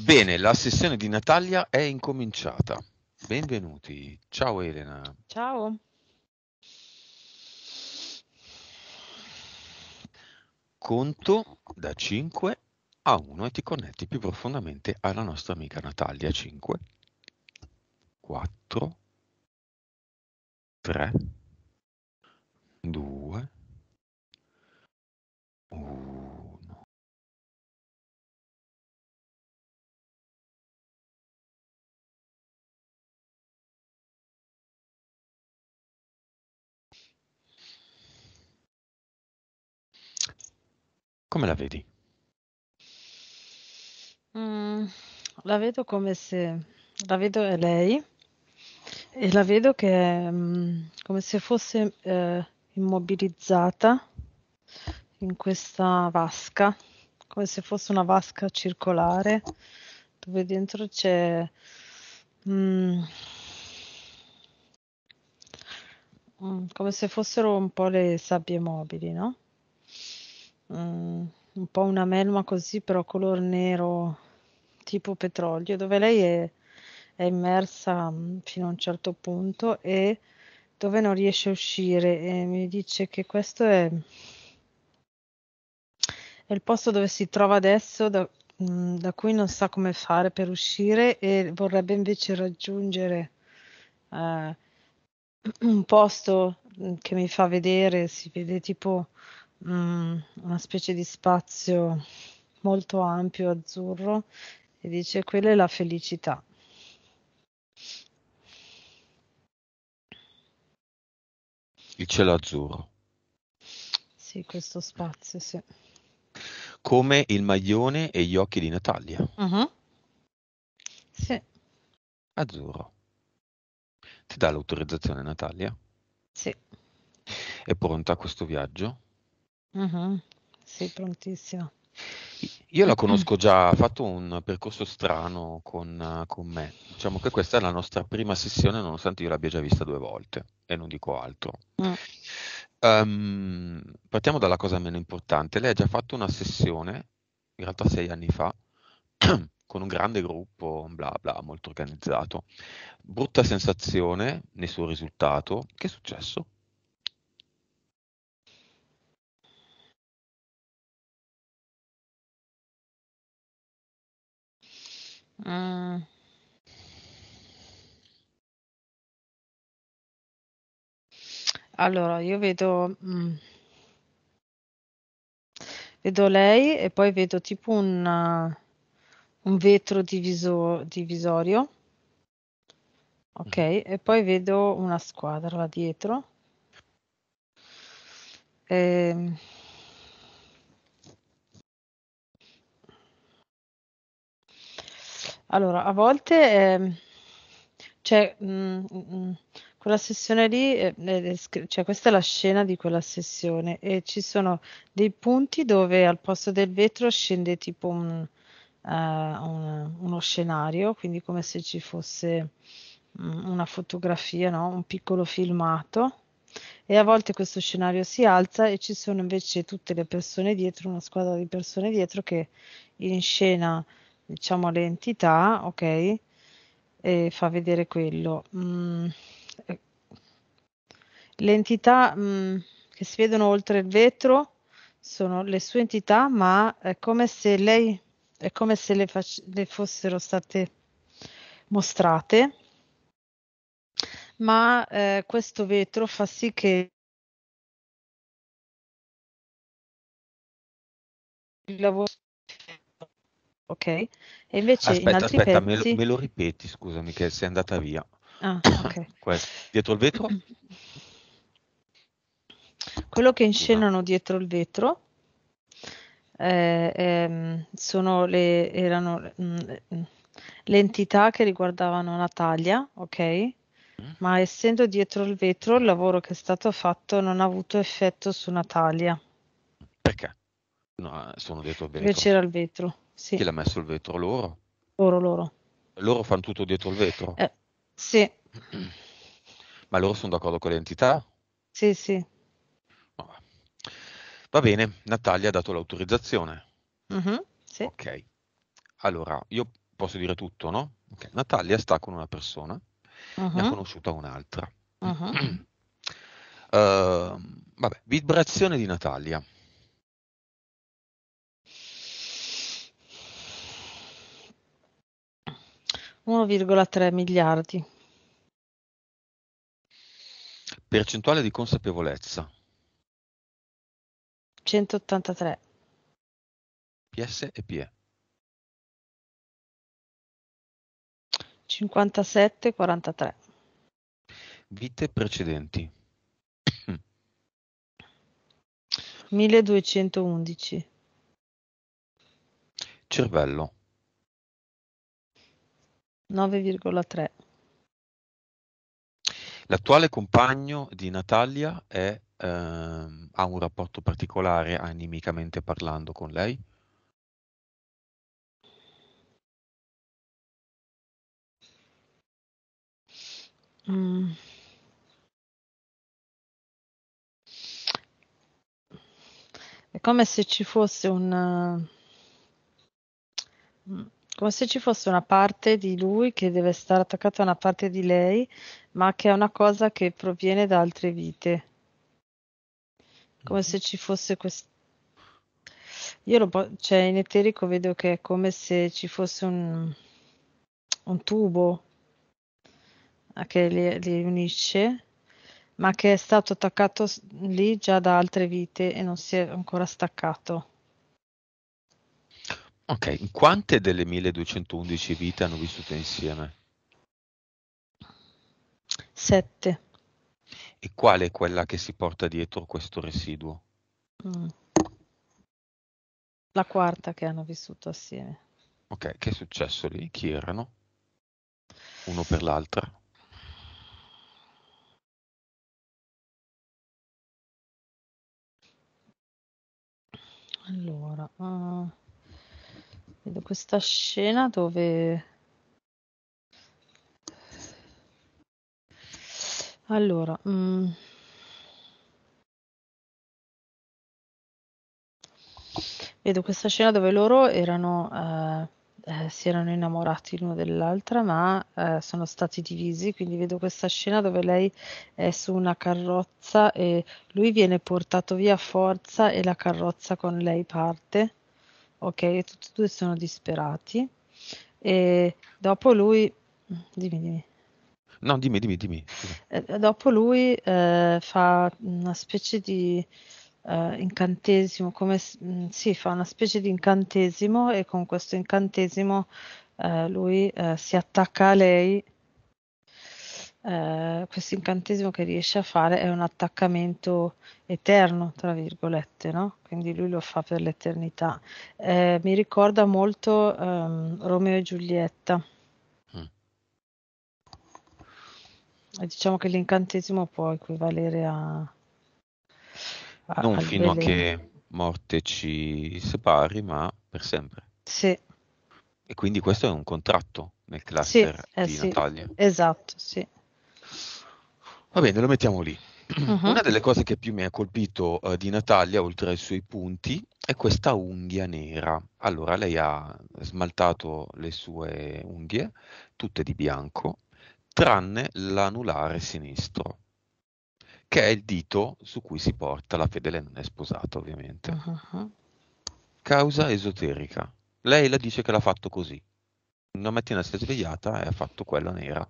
Bene, la sessione di Natalia è incominciata. Benvenuti. Ciao Elena. Ciao. Conto da 5 a 1 e ti connetti più profondamente alla nostra amica Natalia. 5, 4, 3, 2, 1. Come la vedi? Mhmm, la vedo come se la vedo è lei e la vedo che è, mm, come se fosse, ehm, immobilizzata in questa vasca, come se fosse una vasca circolare dove dentro c'è, mhmm come se fossero un po' le sabbie mobili, no? mm, un po' una melma così, però color nero tipo petrolio, dove lei è, è immersa mm, fino a un certo punto e dove non riesce a uscire e mi dice che questo è, è il posto dove si trova adesso, da, mm, da cui non sa come fare per uscire e vorrebbe invece raggiungere uh, un posto mm, che mi fa vedere, si vede tipo Mm, una specie di spazio molto ampio azzurro e dice quella è la felicità. Il cielo azzurro. Sì, questo spazio, sì. Come il maglione e gli occhi di Natalia. Uh-huh. Sì. Azzurro. Ti dà l'autorizzazione Natalia? Sì. È pronta a questo viaggio? Mh-mh. Sì, prontissima. io la conosco già, ha fatto un percorso strano con eh, con me. Diciamo che questa è la nostra prima sessione, nonostante io l'abbia già vista due volte e non dico altro. Mh. Mm. Ehm, partiamo dalla cosa meno importante. Lei ha già fatto una sessione, in realtà sei anni fa, con un grande gruppo, bla bla, molto organizzato. Brutta sensazione nel suo risultato. Che è successo? Mh. Mm. Allora, io vedo mhmm vedo lei e poi vedo tipo un uh, un vetro diviso divisorio Ok, okay, mm. e poi vedo una squadra là dietro. Ehm Allora, a volte, ehm, cioè, quella sessione lì, ehm, cioè questa è la scena di quella sessione e ci sono dei punti dove al posto del vetro scende tipo un ehm, un uno scenario, quindi come se ci fosse, mhmm, una fotografia, no, un piccolo filmato e a volte questo scenario si alza e ci sono invece tutte le persone dietro, una squadra di persone dietro che in scena diciamo le entità, ok? E fa vedere quello. Mm. Eh, le entità mm, che si vedono oltre il vetro sono le sue entità, ma è come se lei è come se le, fac- le fossero state mostrate. Ma eh, questo vetro fa sì che il lavoro ok? E invece aspetta, in altri aspetta, pezzi... me, lo, me lo ripeti, scusami, che sei andata via. Ah, okay. dietro il vetro? Quello che inscenano dietro il vetro eh, ehm, sono le, erano mm, le entità che riguardavano Natalia, ok? Mm. Ma essendo dietro il vetro, il lavoro che è stato fatto non ha avuto effetto su Natalia. Perché? No, eh, sono dietro il vetro. Invece era il vetro. Sì. Chi l'ha messo il vetro? Loro? Loro, loro. Loro fanno tutto dietro il vetro? Eh, sì. Ma loro sono d'accordo con l'entità? Sì, sì. Va bene, Natalia ha dato l'autorizzazione. Uh-huh, sì. Ok. Allora, io posso dire tutto, no? Okay. Natalia sta con una persona, uh-huh. ne ha mm-hmm. conosciuta un'altra. Uh-huh. uh, vabbè, vibrazione di Natalia. 1,3 miliardi. Percentuale di consapevolezza. 183. PS e PE. 57, 43. Vite precedenti. 1211. Cervello. 9,3. L'attuale compagno di Natalia è, ehm, ha un rapporto particolare animicamente parlando con lei? Mm. È come se ci fosse un... Mm, come se ci fosse una parte di lui che deve stare attaccata a una parte di lei, ma che è una cosa che proviene da altre vite. Come mm-hmm. se ci fosse questo. Io lo po- cioè in eterico vedo che è come se ci fosse un, un tubo eh, che li, li unisce, ma che è stato attaccato lì già da altre vite e non si è ancora staccato. Ok, quante delle 1211 vite hanno vissuto insieme? Sette. E qual è quella che si porta dietro questo residuo? Mm. La quarta che hanno vissuto assieme. Ok, che è successo lì? Chi erano? Uno per l'altra? Allora, eh, Vedo questa scena dove... Allora... Mm... Vedo questa scena dove loro erano... Eh, eh, si erano innamorati l'uno dell'altra, ma eh, sono stati divisi. Quindi vedo questa scena dove lei è su una carrozza e lui viene portato via a forza e la carrozza con lei parte Ok, tutti e due sono disperati. E dopo lui, dimmi, dimmi. No, dimmi, dimmi, dimmi. Eh, dopo lui eh, fa una specie di eh, incantesimo, come mm, sì, fa una specie di incantesimo e con questo incantesimo eh, lui eh, si attacca a lei eh, questo incantesimo che riesce a fare è un attaccamento eterno, tra virgolette, no? quindi lui lo fa per l'eternità. Eh, mi ricorda molto ehm, Romeo e Giulietta. Mm. E diciamo che l'incantesimo può equivalere a... a non fino veleno. a che morte ci separi, ma per sempre. Sì. E quindi questo è un contratto nel cluster eh, sì, di eh, Natalia. Sì, esatto, sì. Va bene, lo mettiamo lì. Uh-huh. Una delle cose che più mi ha colpito uh, di Natalia, oltre ai suoi punti, è questa unghia nera. Allora, lei ha smaltato le sue unghie, tutte di bianco, tranne l'anulare sinistro, che è il dito su cui si porta la fedele non è sposata, ovviamente. Uh-huh. Causa esoterica. Lei la dice che l'ha fatto così. Una mattina si è svegliata e ha fatto quella nera.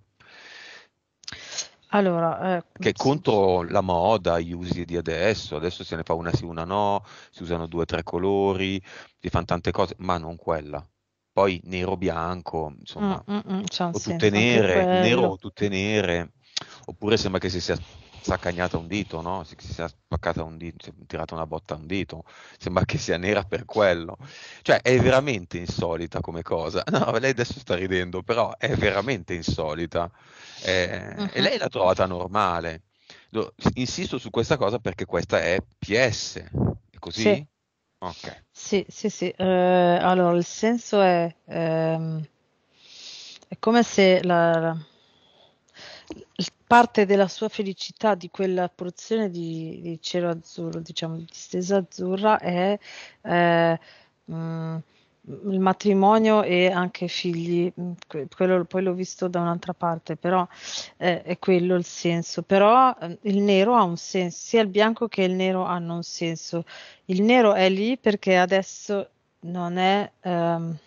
Allora, eh, che è contro la moda, gli usi di adesso, adesso se ne fa una sì, una no, si usano due o tre colori, si fanno tante cose, ma non quella. Poi nero bianco, insomma, mm, mm, mm, o tutte nere, nero o tutte nere, oppure sembra che si sia saccagnata un dito, no? Si, si è spaccata un dito, si è tirata una botta a un dito, sembra che sia nera per quello. Cioè, è veramente insolita come cosa. No, lei adesso sta ridendo, però è veramente insolita. Eh, uh-huh. E mm-hmm. lei l'ha trovata normale. Insisto su questa cosa perché questa è PS, è così? Sì. Ok. Sì, sì, sì. Uh, allora, il senso è... Um, è come se la, il parte della sua felicità di quella porzione di, di cielo azzurro, diciamo di distesa azzurra, è eh, mh, mm, il matrimonio e anche figli, mm, quello poi l'ho visto da un'altra parte, però eh, è quello il senso. Però eh, il nero ha un senso, sia il bianco che il nero hanno un senso. Il nero è lì perché adesso non è, ehm,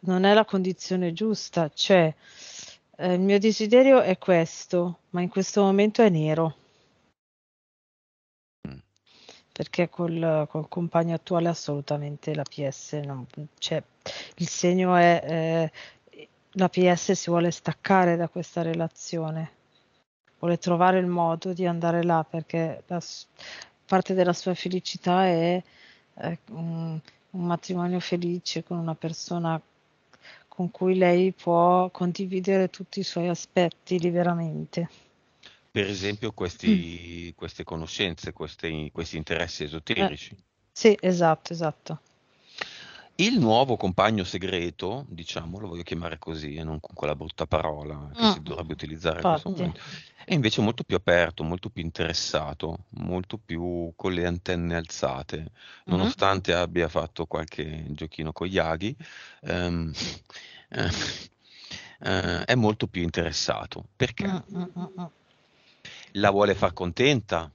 non è la condizione giusta, cioè eh, il mio desiderio è questo, ma in questo momento è nero. Mm. Perché col, col, compagno attuale assolutamente la PS non cioè, il segno è eh, la PS si vuole staccare da questa relazione. Vuole trovare il modo di andare là perché la, parte della sua felicità è eh, un, un matrimonio felice con una persona con cui lei può condividere tutti i suoi aspetti liberamente. Per esempio questi, mm. queste conoscenze, questi, questi interessi eh, esoterici. Eh, sì, esatto, esatto. Il nuovo compagno segreto, diciamo, lo voglio chiamare così e eh, non con quella brutta parola eh, che mm. si dovrebbe utilizzare Forti. in questo momento, è invece molto più aperto, molto più interessato, molto più con le antenne alzate, mm nonostante abbia fatto qualche giochino con Yagi, ehm, eh, eh, è molto più interessato. Perché? Mm, mm, mm, mm La vuole far contenta,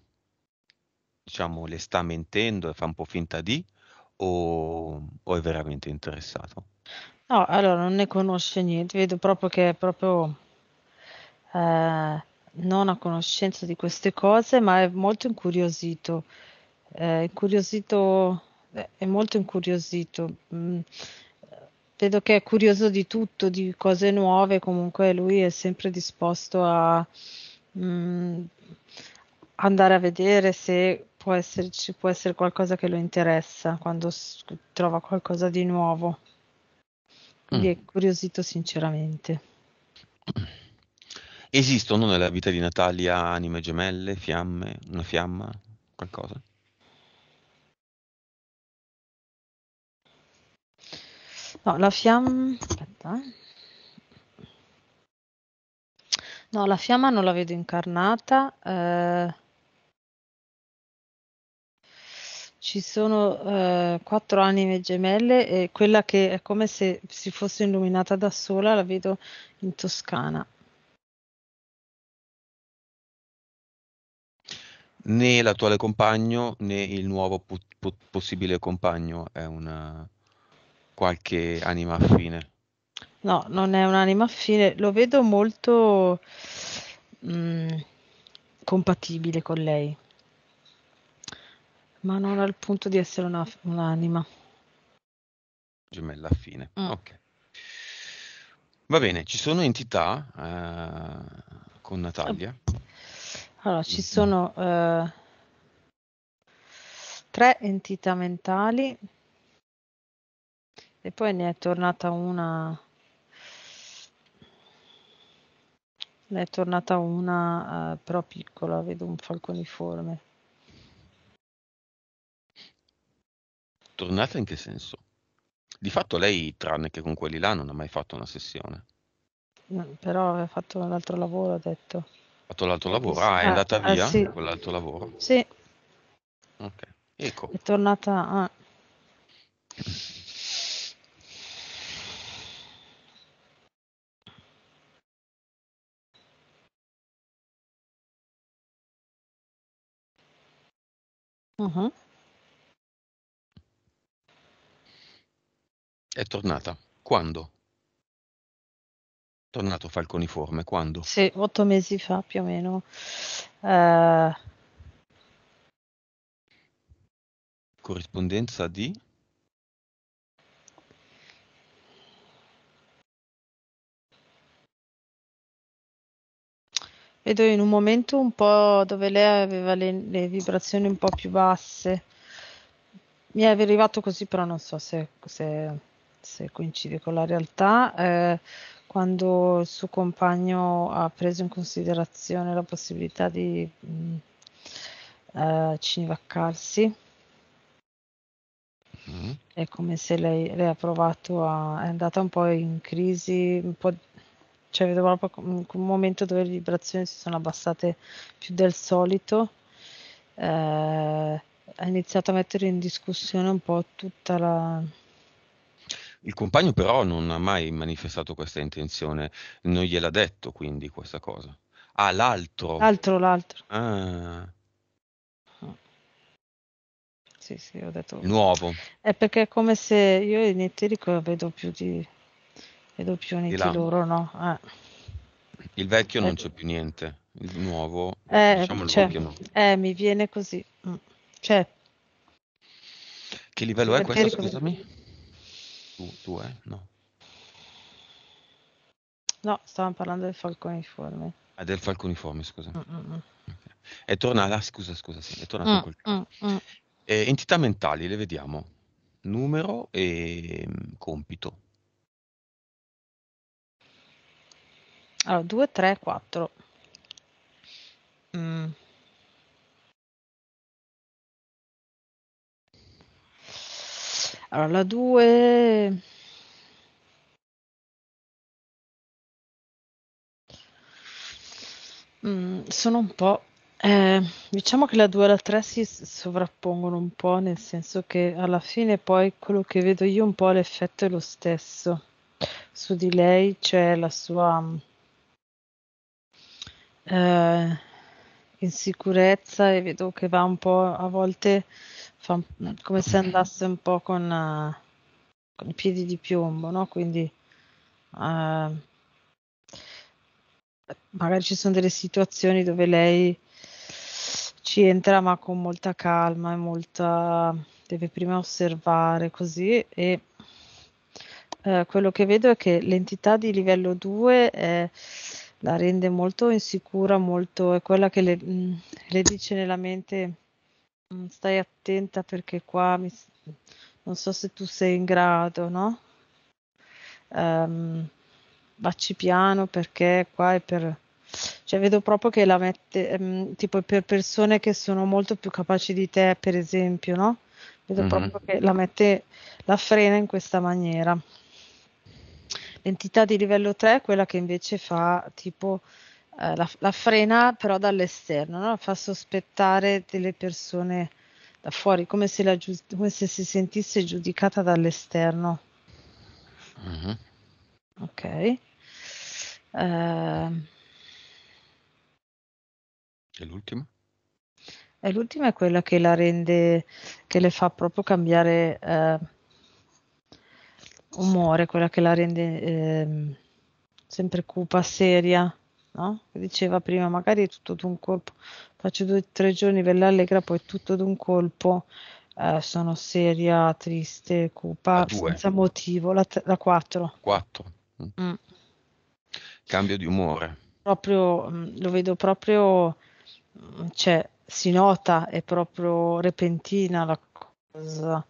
diciamo, le sta mentendo e fa un po' finta di, o, o è veramente interessato? No, allora non ne conosce niente, vedo proprio che è proprio eh, non a conoscenza di queste cose, ma è molto incuriosito, eh, incuriosito eh, è molto incuriosito. Mm, vedo che è curioso di tutto, di cose nuove, comunque lui è sempre disposto a mm, andare a vedere se può esserci può essere qualcosa che lo interessa quando trova qualcosa di nuovo. Mi mm. è curiosito sinceramente. Esistono nella vita di Natalia anime gemelle, fiamme, una fiamma, qualcosa? No, la fiamma... Aspetta. Eh. No, la fiamma non la vedo incarnata. Eh... ci sono eh, quattro anime gemelle e quella che è come se si fosse illuminata da sola la vedo in Toscana. Né l'attuale compagno né il nuovo po- po- possibile compagno è una qualche anima affine. No, non è un'anima affine, lo vedo molto mh, mm, compatibile con lei ma non al punto di essere una, un'anima. Gemella fine. mm. ok. Va bene, ci sono entità eh, con Natalia? Allora, ci sono eh, tre entità mentali e poi ne è tornata una ne è tornata una eh, però piccola, vedo un falconiforme. Tornata in che senso? Di fatto lei, tranne che con quelli là, non ha mai fatto una sessione. No, mm, però ha fatto un altro lavoro, ha detto. Ha fatto l'altro lavoro? Ah, è ah, andata ah, via ah, sì. quell'altro lavoro? Sì. Ok, ecco. È tornata a... Ah. Uh-huh. È tornata. Quando? Tornato Falconiforme, quando? Sì, otto mesi fa più o meno. Uh... Corrispondenza di? Vedo in un momento un po' dove lei aveva le, le vibrazioni un po' più basse. Mi è arrivato così, però non so se... se se coincide con la realtà, eh, quando il suo compagno ha preso in considerazione la possibilità di mh, mm, eh, cinevaccarsi. Mm. È come se lei, lei, ha provato a... è andata un po' in crisi, un po', cioè vedo proprio un, un momento dove le vibrazioni si sono abbassate più del solito. Eh, ha iniziato a mettere in discussione un po' tutta la, il compagno però non ha mai manifestato questa intenzione, non gliel'ha detto quindi questa cosa. Ah, l'altro. L'altro, l'altro. Ah. Sì, sì, ho detto. Nuovo. È perché è come se io in etterico vedo più di... vedo più uniti loro, no? Ah. Il vecchio eh. non c'è più niente, il nuovo... Eh, diciamo cioè, il vecchio no. Eh, mi viene così. Mm. Cioè... Che livello è questo, scusami? Tu, tu eh? No. No, stavamo parlando del falconiforme. uniforme. Ah, del falconiforme, scusa. Mm, mm, mm. Okay. È tornata, ah, scusa, scusa, sì, è tornata quel caso. Eh, entità mentali, le vediamo. Numero e compito. Allora, 2, 3, 4. Allora, la 2... Mm, sono un po'... Eh, diciamo che la 2 e la 3 si sovrappongono un po', nel senso che alla fine poi quello che vedo io un po' l'effetto è lo stesso. Su di lei cioè la sua... Mm, eh, insicurezza e vedo che va un po' a volte fa, come se andasse un po' con, uh, con i piedi di piombo, no? Quindi uh, magari ci sono delle situazioni dove lei ci entra ma con molta calma e molta deve prima osservare così e eh, quello che vedo è che l'entità di livello 2 è la rende molto insicura, molto, è quella che le, mh, mm, le dice nella mente mm, stai attenta perché qua mi, non so se tu sei in grado, no? Um, vacci piano perché qua è per... Cioè vedo proprio che la mette, mh, ehm, tipo per persone che sono molto più capaci di te, per esempio, no? Vedo mm-hmm. proprio che la mette, la frena in questa maniera. L'entità di livello 3 è quella che invece fa tipo eh, la, la, frena però dall'esterno, no? fa sospettare delle persone da fuori, come se, la, come se si sentisse giudicata dall'esterno. Uh-huh. Ok. Uh, e l'ultima? E l'ultima è quella che la rende, che le fa proprio cambiare. Uh, umore, quella che la rende eh, sempre cupa, seria, no? Diceva prima, magari è tutto d'un colpo, faccio due o tre giorni bella allegra, poi tutto d'un colpo eh, sono seria, triste, cupa, senza motivo, la, t- la 4. 4. Mm. mm. Cambio di umore. Proprio, mm, lo vedo proprio, mm, cioè, si nota, è proprio repentina la cosa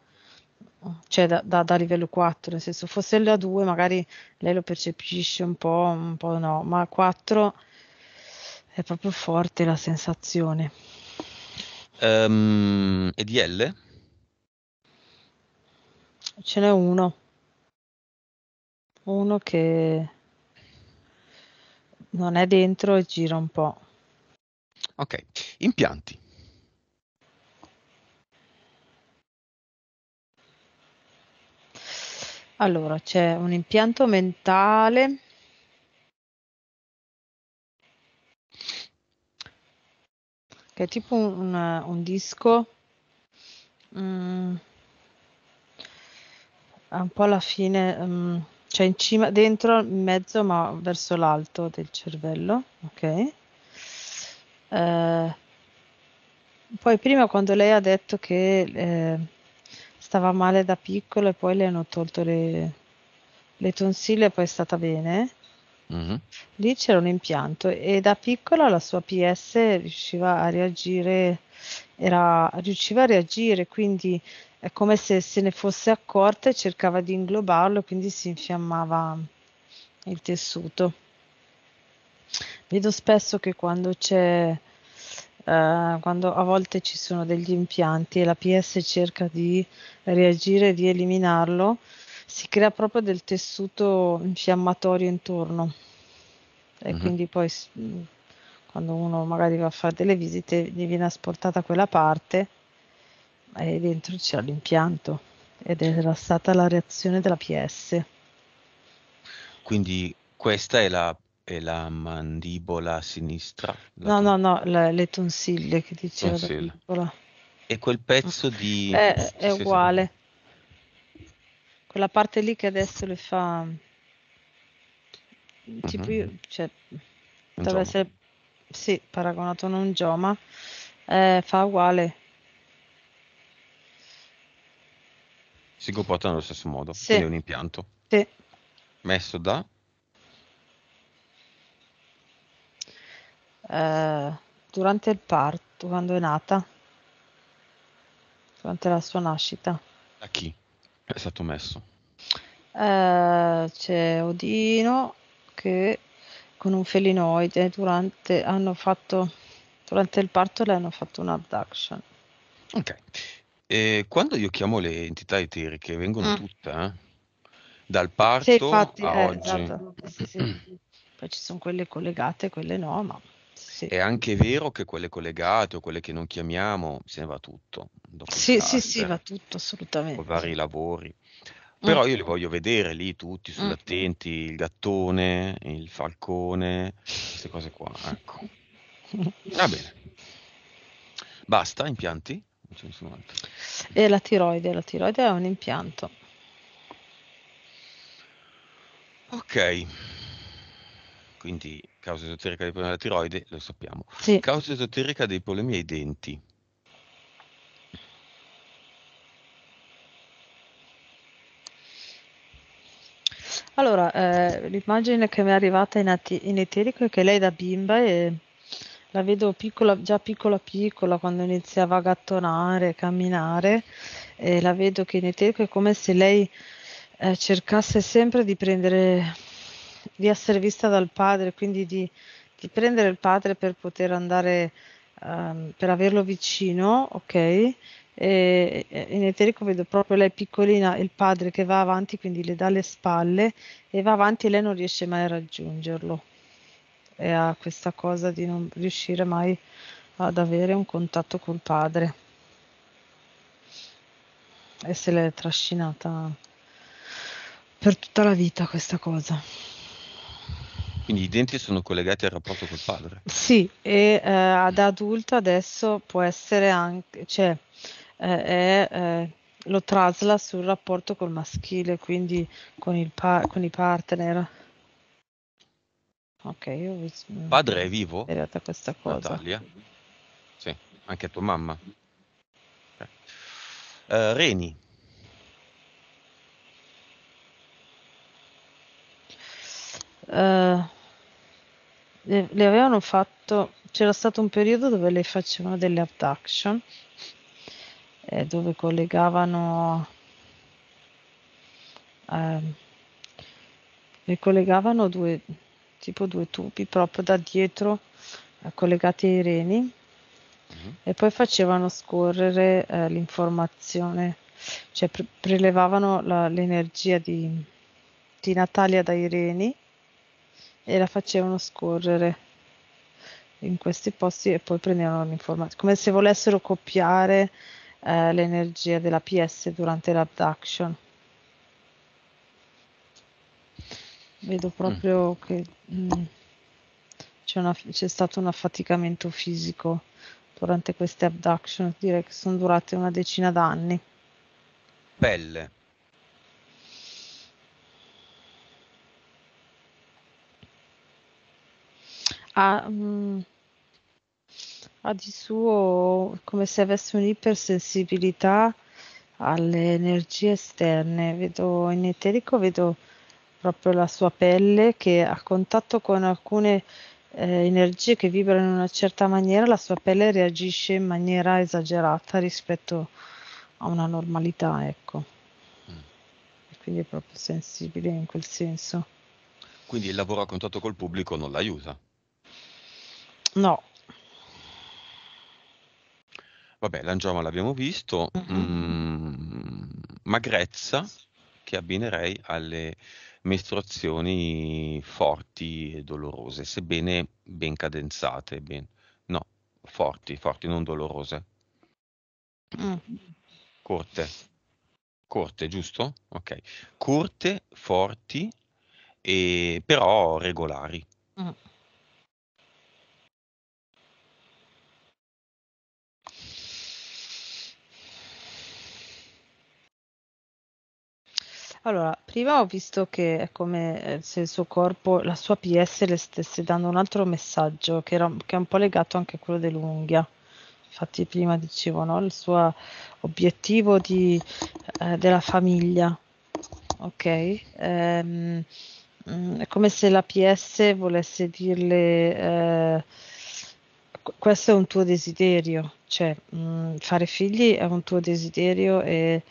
cioè da, da, da, livello 4, nel senso fosse la 2 magari lei lo percepisce un po', un po' no, ma a 4 è proprio forte la sensazione. Um, e di L? Ce n'è uno, uno che non è dentro e gira un po'. Ok, impianti. Allora, c'è un impianto mentale che è tipo un, un, disco mm, un po' alla fine, mm, cioè in cima, dentro, in mezzo, ma verso l'alto del cervello, ok? Eh, poi prima quando lei ha detto che... Eh, stava male da piccolo e poi le hanno tolto le, le tonsille e poi è stata bene. Mm-hmm. Lì c'era un impianto e da piccola la sua PS riusciva a reagire, era, riusciva a reagire, quindi è come se se ne fosse accorta e cercava di inglobarlo, quindi si infiammava il tessuto. Vedo spesso che quando c'è eh, quando a volte ci sono degli impianti e la PS cerca di reagire, di eliminarlo, si crea proprio del tessuto infiammatorio intorno. E mm-hmm. quindi poi mm, quando uno magari va a fare delle visite gli viene asportata quella parte e dentro c'è l'impianto ed era stata la reazione della PS. Quindi questa è la e la mandibola sinistra? La no, no, no, la, le tonsille che diceva tonsille. E quel pezzo di... Eh, è, è uguale. Sì, Quella parte lì che adesso le fa... Tipo mm-hmm. io, cioè, dovrebbe essere... Sì, paragonato a un gioma. Eh, fa uguale. Si comporta nello stesso modo. Sì. è un impianto. Sì. Messo da Eh, durante il parto, quando è nata, durante la sua nascita. A chi è stato messo? Eh, c'è Odino che con un felinoide durante, hanno fatto, durante il parto le hanno fatto un'abduction. Ok. E quando io chiamo le entità eteriche, vengono mm. tutte eh? dal parto sì, infatti, a eh, oggi. Esatto. Sì, sì. Poi ci sono quelle collegate, quelle no, ma sì. È anche vero che quelle collegate o quelle che non chiamiamo, se ne va tutto. Sì, sì, sì, va tutto assolutamente. con vari lavori. Mm. Però mm. io li voglio vedere lì tutti attenti mm. il gattone, il falcone, queste cose qua. Ecco. Va bene. Basta, impianti? Non ce ne sono altri. E la tiroide, la tiroide è un impianto. Ok. Quindi causa esoterica dei problemi della tiroide, lo sappiamo. Sì. Causa esoterica dei problemi ai denti. Allora, eh, l'immagine che mi è arrivata in, ati- in, eterico è che lei da bimba e la vedo piccola, già piccola piccola quando iniziava a gattonare, camminare, e la vedo che in eterico è come se lei eh, cercasse sempre di prendere di essere vista dal padre, quindi di, di prendere il padre per poter andare, um, per averlo vicino, ok? E, e in eterico vedo proprio lei piccolina, il padre che va avanti, quindi le dà le spalle e va avanti e lei non riesce mai a raggiungerlo. E ha questa cosa di non riuscire mai ad avere un contatto col padre e se l'è trascinata per tutta la vita questa cosa. Quindi i denti sono collegati al rapporto col padre. Sì, e eh, ad adulta adesso può essere anche, cioè, eh, eh, lo trasla sul rapporto col maschile, quindi con, pa- con i partner. Ok, io vi... Mm, padre è vivo? È arrivata questa cosa. Natalia? Sì, anche tua mamma. Okay. Uh, eh, Reni. Eh, le, le avevano fatto, c'era stato un periodo dove le facevano delle abduction, eh, dove collegavano, eh, collegavano due, tipo due tubi proprio da dietro eh, collegati ai reni mm-hmm. e poi facevano scorrere eh, l'informazione, cioè pre- prelevavano la, l'energia di, di Natalia dai reni e la facevano scorrere in questi posti e poi prendevano l'informazione, come se volessero copiare eh, l'energia della PS durante l'abduction. Vedo mm. proprio mm. che mm, c'è, una, c'è stato un affaticamento fisico durante queste abduction, direi che sono durate una decina d'anni. belle ha, mh, mm, ha di suo come se avesse un'ipersensibilità alle energie esterne. Vedo in eterico, vedo proprio la sua pelle che a contatto con alcune eh, energie che vibrano in una certa maniera, la sua pelle reagisce in maniera esagerata rispetto a una normalità, ecco. Mm. Quindi è proprio sensibile in quel senso. Quindi il lavoro a contatto col pubblico non l'aiuta. No. Vabbè, Langioma l'abbiamo visto. Mm-hmm. Mm, magrezza che abbinerei alle mestruazioni forti e dolorose, sebbene ben cadenzate, ben... no, forti, forti, non dolorose. Mm. Corte, corte, giusto? Ok, corte, forti, e... però regolari. Mm. Allora, prima ho visto che è come eh, se il suo corpo, la sua PS le stesse dando un altro messaggio che, era, che è un po' legato anche a quello dell'unghia. Infatti prima dicevo, no? Il suo obiettivo di, eh, della famiglia, ok? Ehm, mm, è come se la PS volesse dirle... Eh, questo è un tuo desiderio, cioè mh, mm, fare figli è un tuo desiderio e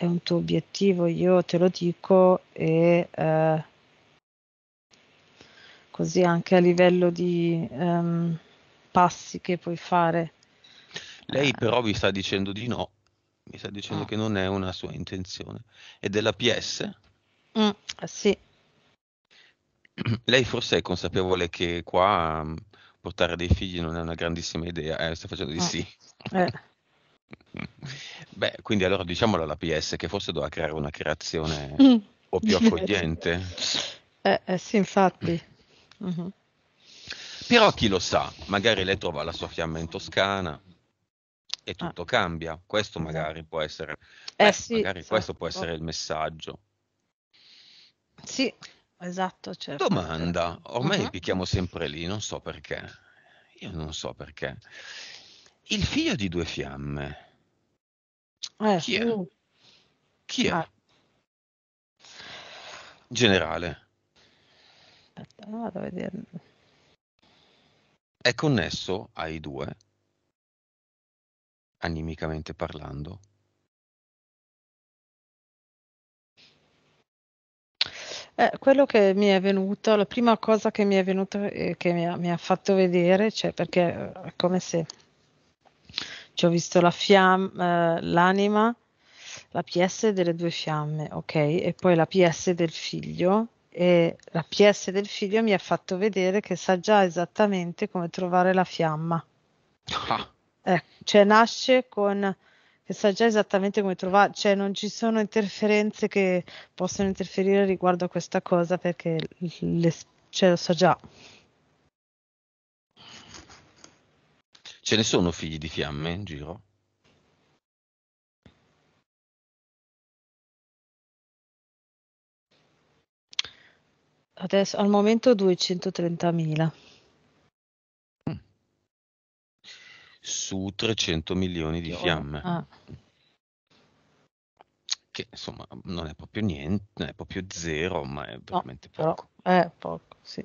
è un tuo obiettivo, io te lo dico e eh, così anche a livello di ehm, passi che puoi fare. Lei eh. però vi sta dicendo di no, mi sta dicendo ah. che non è una sua intenzione. È della PS? Mm, sì. Lei forse è consapevole che qua mm, portare dei figli non è una grandissima idea, eh, sta facendo di ah. sì. Eh. Beh, quindi allora diciamolo alla PS che forse doveva creare una creazione un po' più accogliente. Eh, eh sì, infatti. Uh-huh. Però chi lo sa, magari lei trova la sua fiamma in Toscana e ah. tutto ah. cambia. Questo esatto. magari può essere, eh, eh, sì, magari esatto. questo può esatto. essere il messaggio. Sì, esatto. Certo. Domanda, certo. ormai uh-huh. picchiamo sempre lì, non so perché. Io non so perché. Il figlio di due fiamme. Eh, Chi è? Sì. Chi è? Ah. Generale. Aspetta, vado a vedere. È connesso ai due, animicamente parlando. Eh, quello che mi è venuto, la prima cosa che mi è venuto, eh, che mi ha, mi ha fatto vedere, cioè perché eh, è come se ci ho visto la fiamma, eh, l'anima, la PS delle due fiamme, ok, e poi la PS del figlio. E la PS del figlio mi ha fatto vedere che sa già esattamente come trovare la fiamma. Ah. Eh, cioè nasce con che sa già esattamente come trovare, cioè non ci sono interferenze che possono interferire riguardo a questa cosa perché le, cioè, lo sa so già. Ce ne sono figli di fiamme in giro? Adesso al momento 230.000. Mm. Su 300 milioni di fiamme. Ah. Che insomma non è proprio niente, non è proprio zero, ma è veramente no, poco. è poco, sì.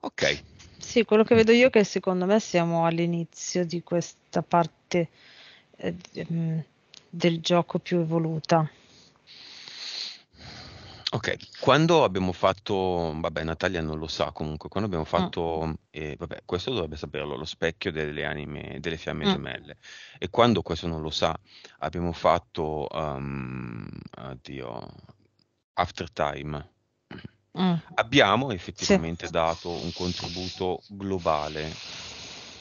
Ok, sì, quello che vedo io è che secondo me siamo all'inizio di questa parte eh, mm, del gioco più evoluta. Ok, quando abbiamo fatto, vabbè Natalia non lo sa comunque, quando abbiamo ah. fatto, mm. eh, vabbè questo dovrebbe saperlo, lo specchio delle anime, delle fiamme mm. gemelle, e quando questo non lo sa abbiamo fatto, um, addio, After Time, Mm. Abbiamo effettivamente sì. dato un contributo globale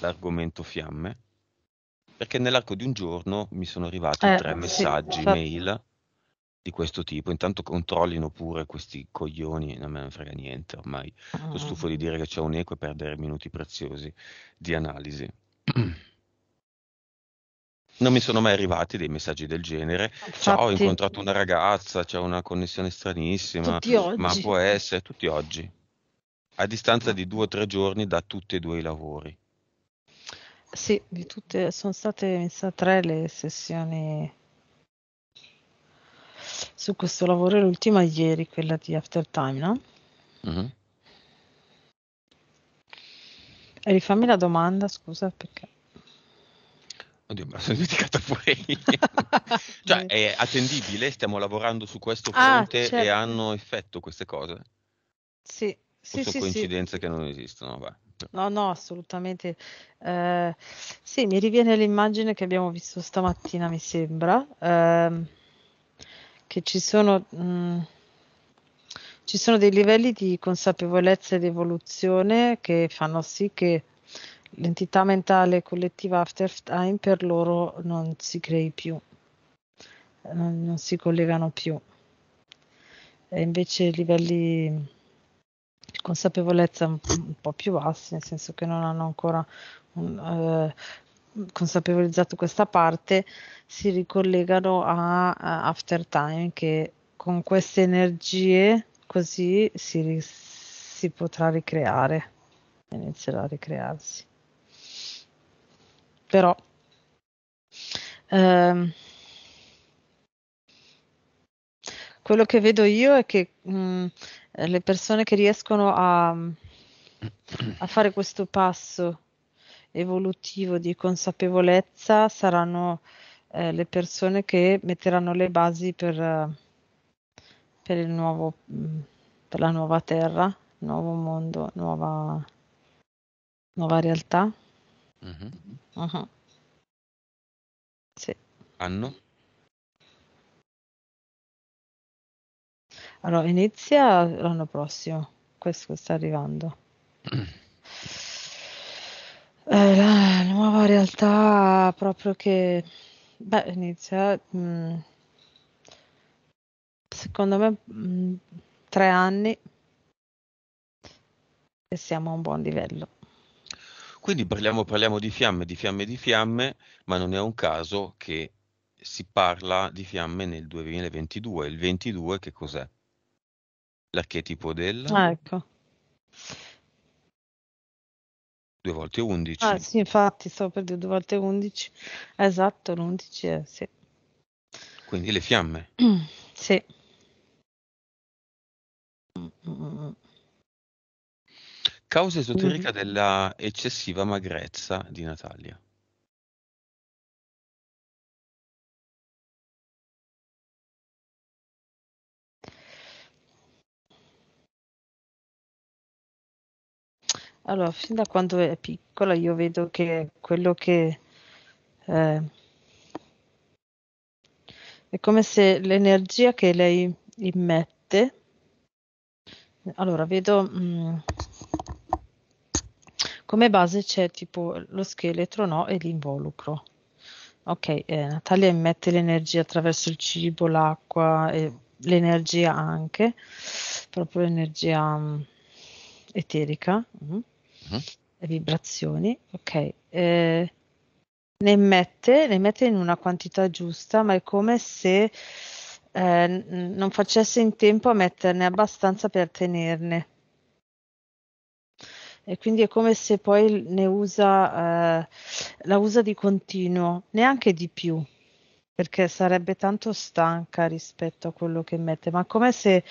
all'argomento fiamme, perché nell'arco di un giorno mi sono arrivati eh, tre messaggi certo. mail di questo tipo. Intanto controllino pure questi coglioni, non me ne frega niente ormai. Mm. Sono mm, stufo mm. di dire che c'è un eco e perdere minuti preziosi di analisi. Non mi sono mai arrivati dei messaggi del genere. Cioè, Infatti, Ciao, ho incontrato una ragazza, c'è una connessione stranissima. Ma può essere tutti oggi. A distanza di due o tre giorni da tutti e due i lavori. Sì, di tutte, sono state mi tre le sessioni su questo lavoro, l'ultima ieri, quella di After Time, no? Mm-hmm. E rifammi la domanda, scusa, perché... Oddio, me la sono dimenticata pure io. cioè, è attendibile, stiamo lavorando su questo ah, fronte ah, certo. e hanno effetto queste cose. Sì, sì, sì. coincidenze sì. che non esistono, vabbè. No, no, assolutamente. Eh, sì, mi riviene l'immagine che abbiamo visto stamattina, mi sembra, ehm, che ci sono, mh, mm, ci sono dei livelli di consapevolezza ed evoluzione che fanno sì che l'entità mentale collettiva after time per loro non si crei più, non, non si collegano più. E invece i livelli di consapevolezza un, un, po' più bassi, nel senso che non hanno ancora un, uh, consapevolizzato questa parte, si ricollegano a, a time che con queste energie così si, si potrà ricreare, inizierà a ricrearsi però ehm, quello che vedo io è che mh, mm, le persone che riescono a, a fare questo passo evolutivo di consapevolezza saranno eh, le persone che metteranno le basi per, per, il nuovo, per la nuova terra, nuovo mondo, nuova, nuova realtà. Mhm. Ah-ah. Uh-huh. Sì. Anno? Allora, inizia l'anno prossimo, questo sta arrivando. Eh, la nuova realtà proprio che, beh, inizia, mh, mm, secondo me, mh, mm, tre anni e siamo a un buon livello. Quindi parliamo, parliamo di fiamme, di fiamme, di fiamme, ma non è un caso che si parla di fiamme nel 2022. Il 22 che cos'è? L'archetipo del... Ah, ecco. Due volte 11. Ah sì, infatti, stavo per dire 2 volte 11. Esatto, l'11 è, eh, sì. Quindi le fiamme. sì. Mm-mm. Causa esoterica mm-hmm. della eccessiva magrezza di Natalia. Allora, fin da quando è piccola io vedo che quello che eh, è come se l'energia che lei immette, allora vedo mh, mm, come base c'è tipo lo scheletro no, e l'involucro. Ok, eh, Natalia immette l'energia attraverso il cibo, l'acqua e l'energia anche, proprio l'energia um, eterica, uh, uh-huh. le vibrazioni. Ok, eh, ne mette, ne emette in una quantità giusta, ma è come se eh, non facesse in tempo a metterne abbastanza per tenerne e quindi è come se poi ne usa, eh, la usa di continuo, neanche di più, perché sarebbe tanto stanca rispetto a quello che mette, ma come se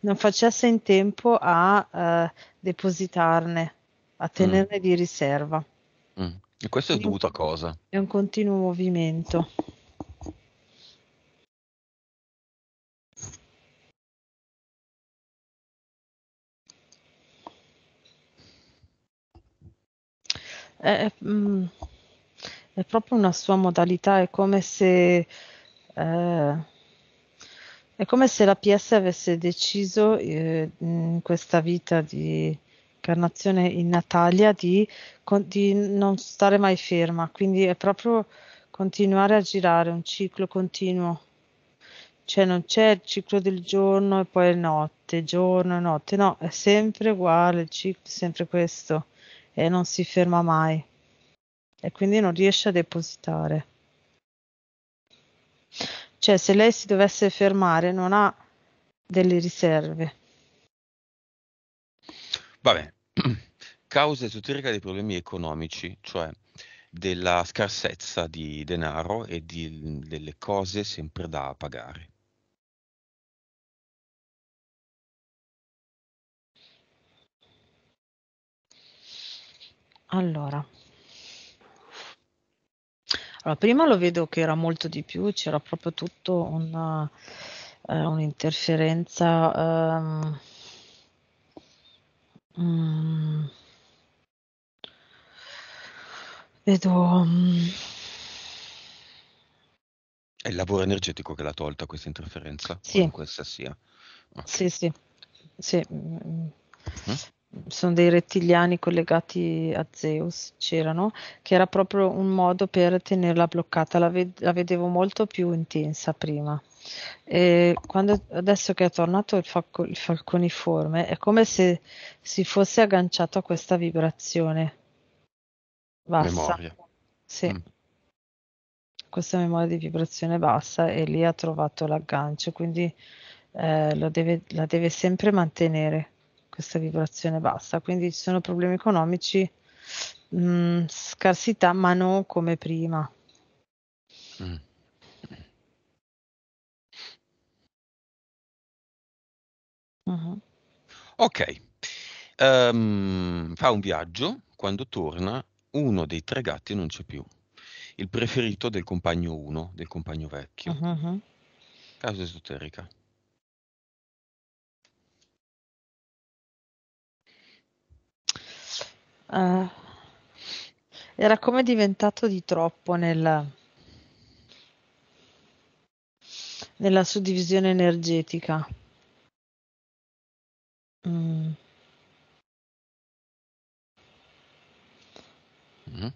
non facesse in tempo a eh, depositarne, a mm. tenerne mm. di riserva. Mm. E questo è dovuto a cosa? È un continuo movimento. È, mm, è, proprio una sua modalità, è come se... Eh, è come se la PS avesse deciso eh, in questa vita di incarnazione in Natalia di, di, non stare mai ferma, quindi è proprio continuare a girare, un ciclo continuo. Cioè non c'è il ciclo del giorno e poi notte, giorno e notte, no, è sempre uguale, il ciclo è sempre questo e non si ferma mai e quindi non riesce a depositare. Cioè se lei si dovesse fermare non ha delle riserve. Va bene. Causa esoterica dei problemi economici, cioè della scarsezza di denaro e di, delle cose sempre da pagare. Allora allora prima lo vedo che era molto di più, c'era proprio tutto una ehm, un'interferenza, ehm mhmm vedo, mhmm È il lavoro energetico che l'ha tolta questa interferenza? Sì. sia. Okay. Sì, sì. Sì, mhmm Mh. Mm. Mm? sono dei rettiliani collegati a Zeus, c'erano, che era proprio un modo per tenerla bloccata, la, ve- la vedevo molto più intensa prima. Quando, adesso che è tornato il, falco- il, falconiforme, è come se si fosse agganciato a questa vibrazione bassa. Memoria. Sì. Mm. Questa memoria di vibrazione bassa e lì ha trovato l'aggancio, quindi eh, deve, la deve sempre mantenere questa vibrazione bassa, quindi ci sono problemi economici, mh, mm, scarsità, ma non come prima. Mm. Mm-hmm. Ok, um, fa un viaggio, quando torna uno dei tre gatti non c'è più, il preferito del compagno 1, del compagno vecchio. Uh-huh. Caso esoterica. Eh, era come diventato di troppo nella, nella suddivisione energetica. Mm. mm.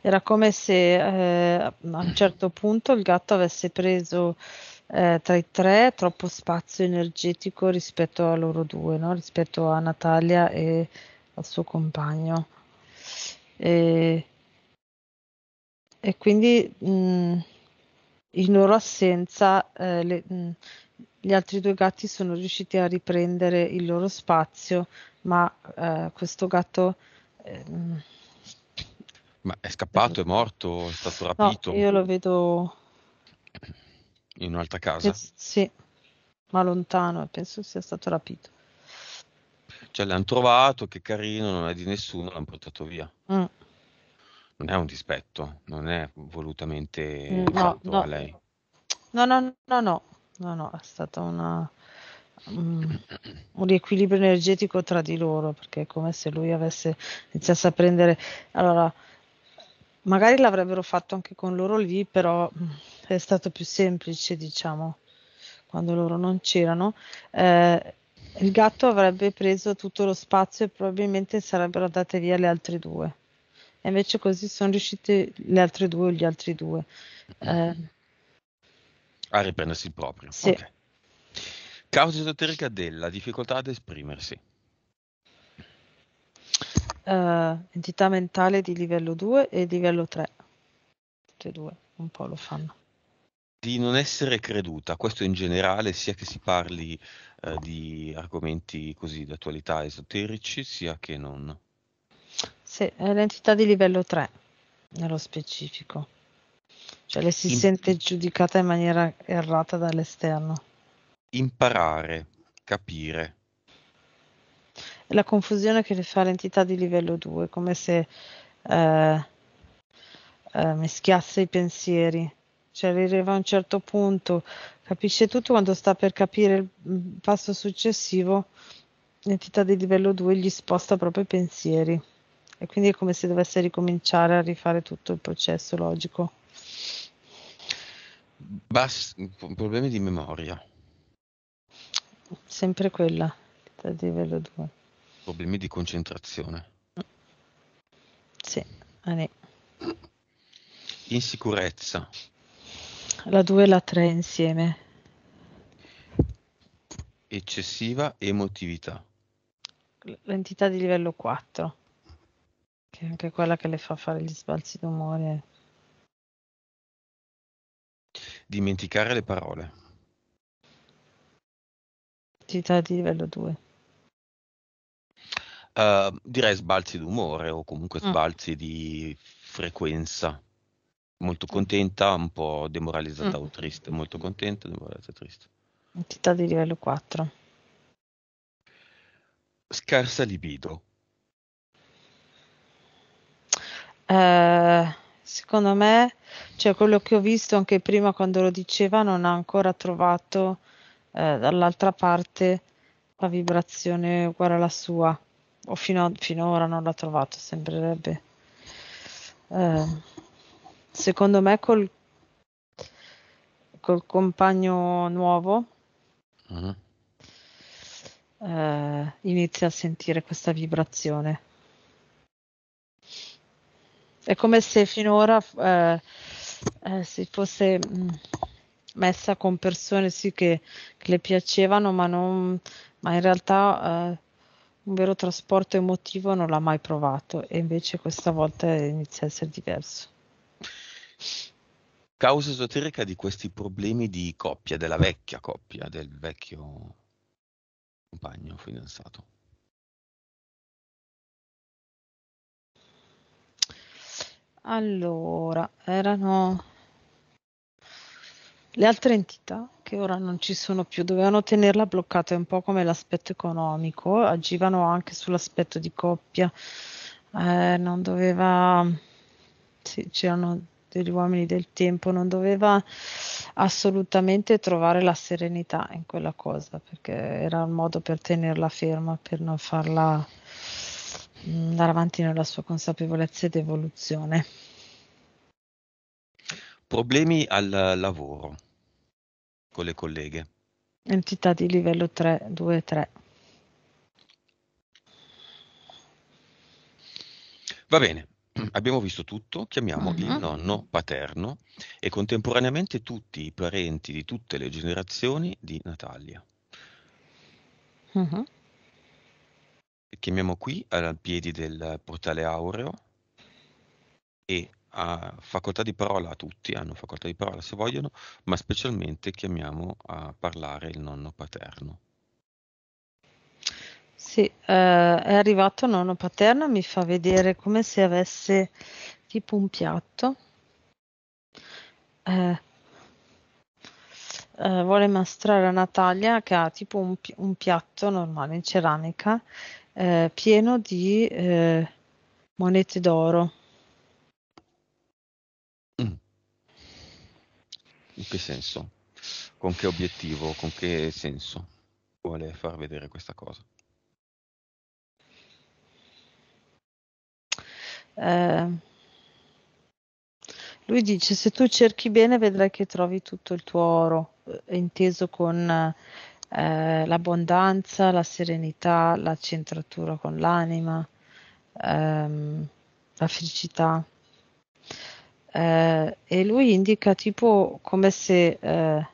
Era come se eh, a un certo punto il gatto avesse preso eh, tra i tre troppo spazio energetico rispetto a loro due, no? rispetto a Natalia e al suo compagno. E, e quindi mh, mm, in loro assenza eh, le, mh, mm, gli altri due gatti sono riusciti a riprendere il loro spazio, ma eh, questo gatto... Eh, ma è scappato, è morto, è stato rapito? No, io lo vedo... In un'altra casa? Penso, sì, ma lontano, penso sia stato rapito. Cioè l'hanno trovato, che carino, non è di nessuno, l'hanno portato via. Mm. Non è un dispetto, non è volutamente mm, no, no. a lei. No, no, no, no, no, no, è stato una, um, un riequilibrio energetico tra di loro, perché è come se lui avesse iniziato a prendere... Allora, magari l'avrebbero fatto anche con loro lì, però mm, è stato più semplice, diciamo, quando loro non c'erano. Eh, il gatto avrebbe preso tutto lo spazio e probabilmente sarebbero andate via le altre due. E invece così sono riuscite le altre due o gli altri due. Eh. A riprendersi proprio. Sì. Okay. Causa esoterica della difficoltà ad esprimersi. Uh, entità mentale di livello 2 e livello 3. Tutte e due, un po' lo fanno di non essere creduta, questo in generale, sia che si parli eh, di argomenti così di attualità esoterici, sia che non. Sì, è l'entità di livello 3, nello specifico. Cioè le si in... sente giudicata in maniera errata dall'esterno. Imparare, capire. È la confusione che le fa l'entità di livello 2, come se eh, eh, mischiasse i pensieri cioè arriva a un certo punto, capisce tutto quando sta per capire il mm, passo successivo, l'entità di livello 2 gli sposta proprio i pensieri e quindi è come se dovesse ricominciare a rifare tutto il processo logico. Bas- problemi di memoria. Sempre quella, l'entità di livello 2. Problemi di concentrazione. Sì, Ani. Insicurezza la 2 e la 3 insieme. Eccessiva emotività. L'entità di livello 4, che è anche quella che le fa fare gli sbalzi d'umore. Dimenticare le parole. Entità di livello 2. Uh, ehm, direi sbalzi d'umore o comunque mm. sbalzi mm. di frequenza molto contenta, un po' demoralizzata mm. o triste, molto contenta, demoralizzata triste. Entità di livello 4. Scarsa libido. Eh, secondo me, cioè quello che ho visto anche prima quando lo diceva, non ha ancora trovato eh, dall'altra parte la vibrazione uguale alla sua, o fino a, finora non l'ha trovato, sembrerebbe. Eh secondo me col, col compagno nuovo uh-huh. eh, inizia a sentire questa vibrazione. È come se finora eh, eh, si fosse mh, mm, messa con persone sì, che, che, le piacevano, ma, non, ma in realtà eh, un vero trasporto emotivo non l'ha mai provato e invece questa volta inizia a essere diverso. Causa esoterica di questi problemi di coppia, della vecchia coppia, del vecchio compagno fidanzato. Allora, erano le altre entità che ora non ci sono più, dovevano tenerla bloccata un po' come l'aspetto economico, agivano anche sull'aspetto di coppia, eh, non doveva, sì, c'erano degli uomini del tempo, non doveva assolutamente trovare la serenità in quella cosa, perché era un modo per tenerla ferma, per non farla mm, andare avanti nella sua consapevolezza ed evoluzione. Problemi al lavoro con le colleghe. Entità di livello 3, 2, 3. Va bene, Mm. abbiamo visto tutto, chiamiamo uh-huh. il mm-hmm. nonno paterno e contemporaneamente tutti i parenti di tutte le generazioni di Natalia. Uh-huh. Chiamiamo qui al piedi del portale aureo e a facoltà di parola a tutti, hanno facoltà di parola se vogliono, ma specialmente chiamiamo a parlare il nonno paterno. Sì, eh, è arrivato nonno paterno, mi fa vedere come se avesse tipo un piatto. Eh, eh, vuole mostrare a Natalia che ha tipo un, un piatto normale in ceramica eh, pieno di eh, monete d'oro. Mm. In che senso? Con che obiettivo? Con che senso vuole far vedere questa cosa? Eh, lui dice: Se tu cerchi bene, vedrai che trovi tutto il tuo oro, eh, inteso con eh, l'abbondanza, la serenità, la centratura con l'anima, ehm, la felicità. Eh, e lui indica tipo come se, eh,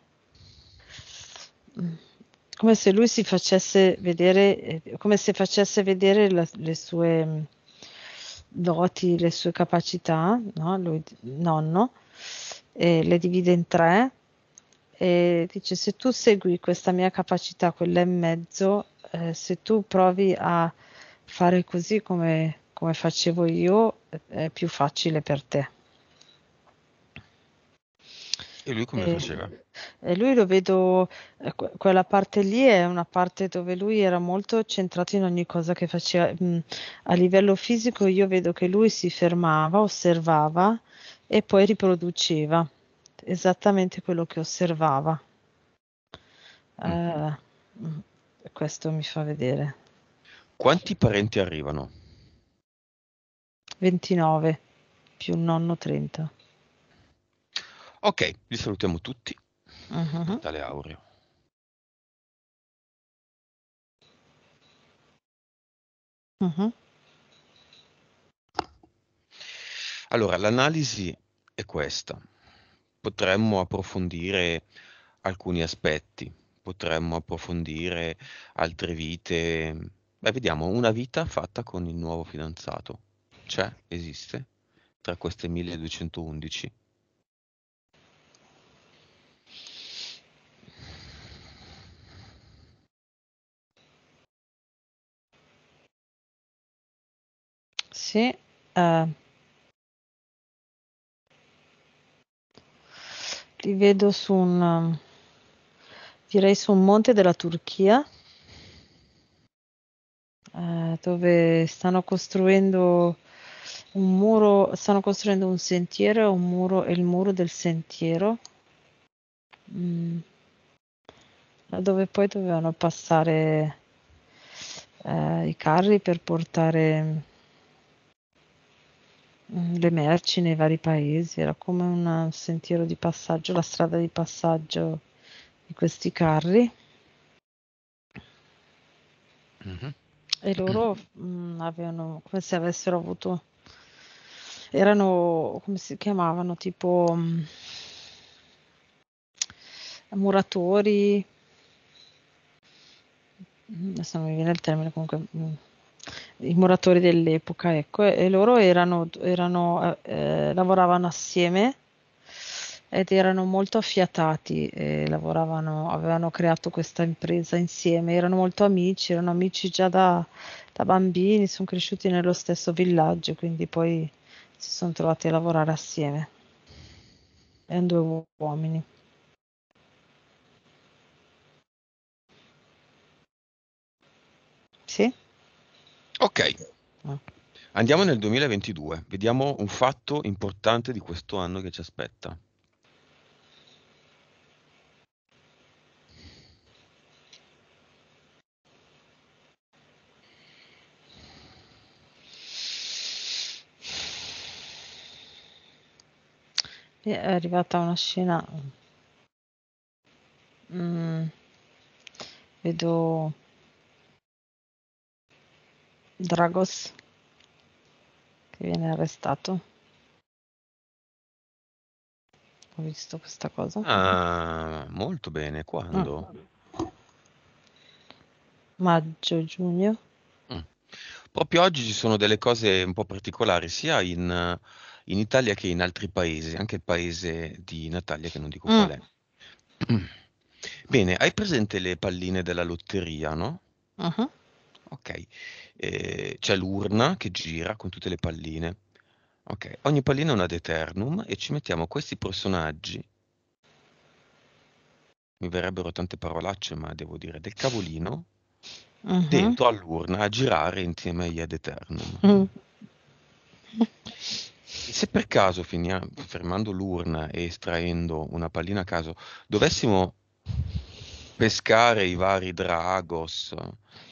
come se lui si facesse vedere, eh, come se facesse vedere la, le sue doti, le sue capacità, no? Lui, nonno, le divide in tre e dice se tu segui questa mia capacità, quella e mezzo, eh, se tu provi a fare così come, come facevo io, è più facile per te. E lui come e, faceva? E lui lo vedo, eh, quella parte lì è una parte dove lui era molto centrato in ogni cosa che faceva. Mm, a livello fisico io vedo che lui si fermava, osservava e poi riproduceva esattamente quello che osservava. Mm. Uh, questo mi fa vedere. Quanti parenti arrivano? 29 più un nonno 30. Ok, li salutiamo tutti. Uh-huh. Mhm. Natale Aureo. Uh-huh. Mhm. Allora, l'analisi è questa. Potremmo approfondire alcuni aspetti, potremmo approfondire altre vite. Beh, vediamo, una vita fatta con il nuovo fidanzato. C'è? Esiste? Tra queste 1211? Sì. eh. Li vedo su un, direi su un monte della Turchia, eh, dove stanno costruendo un muro, stanno costruendo un sentiero e un muro, e il muro del sentiero, mm, dove poi dovevano passare eh, i carri per portare Mm, le merci nei vari paesi, era come un sentiero di passaggio, la strada di passaggio di questi carri. Mm-hmm. E loro mh, mm, avevano come se avessero avuto, erano come si chiamavano, tipo mh, mm, muratori, adesso non mi viene il termine comunque. Mh i muratori dell'epoca, ecco, e, loro erano, erano eh, eh, lavoravano assieme ed erano molto affiatati, eh, lavoravano, avevano creato questa impresa insieme, erano molto amici, erano amici già da, da bambini, sono cresciuti nello stesso villaggio, quindi poi si sono trovati a lavorare assieme. Erano due uomini. Sì? Ok. Eh. Andiamo nel 2022, vediamo un fatto importante di questo anno che ci aspetta. Eh, è arrivata una scena mm, vedo Dragos che viene arrestato. Ho visto questa cosa. Ah, molto bene, quando? Mm. Maggio, giugno. Mm. Proprio oggi ci sono delle cose un po' particolari, sia in, in, Italia che in altri paesi, anche il paese di Natalia che non dico mm. qual è. Bene, hai presente le palline della lotteria, no? uh huh Ok. Eh, c'è l'urna che gira con tutte le palline. Ok, ogni pallina è una Deternum e ci mettiamo questi personaggi. Mi verrebbero tante parolacce, ma devo dire del cavolino uh-huh. dentro all'urna a girare insieme agli Ad Eternum. Uh-huh. Mm. Se per caso finiamo fermando l'urna e estraendo una pallina a caso, dovessimo pescare i vari dragos,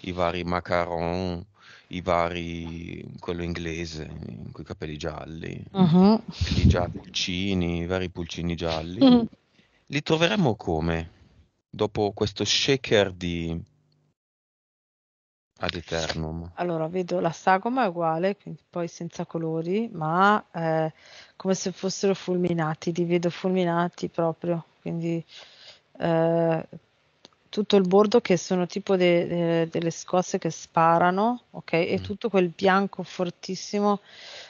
i vari macaron, i vari quello inglese con i capelli gialli, uh-huh. i già pulcini, i vari pulcini gialli. Uh-huh. Li troveremo come dopo questo shaker di ad eternum. Allora, vedo la sagoma è uguale, quindi poi senza colori, ma eh, come se fossero fulminati, li vedo fulminati proprio, quindi eh, tutto il bordo che sono tipo de, de, delle scosse che sparano, ok? E mm. tutto quel bianco fortissimo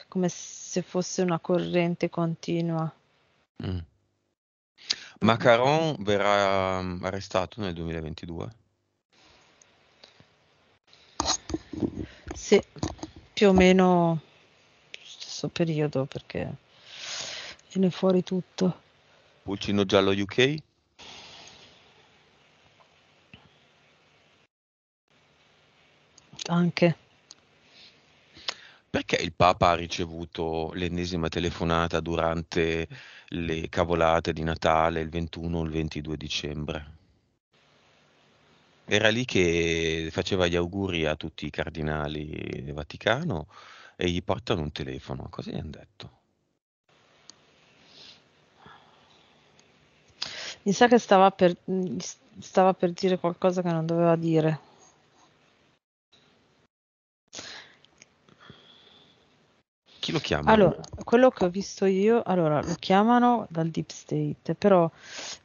come se fosse una corrente continua. Mm. Macaron verrà mm, arrestato nel 2022? Sì, più o meno stesso periodo perché viene fuori tutto. Pulcino giallo UK? anche. Perché il Papa ha ricevuto l'ennesima telefonata durante le cavolate di Natale il 21 o il 22 dicembre? Era lì che faceva gli auguri a tutti i cardinali del Vaticano e gli portano un telefono. Cosa gli hanno detto? Mi sa che stava per, stava per dire qualcosa che non doveva dire. Chi lo chiama? Allora, quello che ho visto io, allora lo chiamano dal deep state, però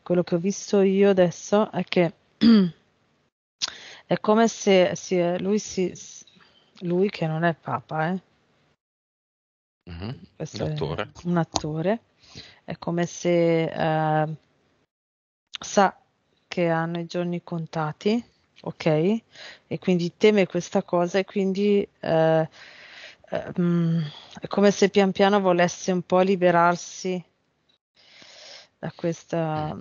quello che ho visto io adesso è che è come se, se lui, si, lui che non è papa, eh? Mm-hmm. un attore. un attore. È come se eh, sa che hanno i giorni contati, ok? E quindi teme questa cosa e quindi eh, ehm, è come se pian piano volesse un po' liberarsi da questa...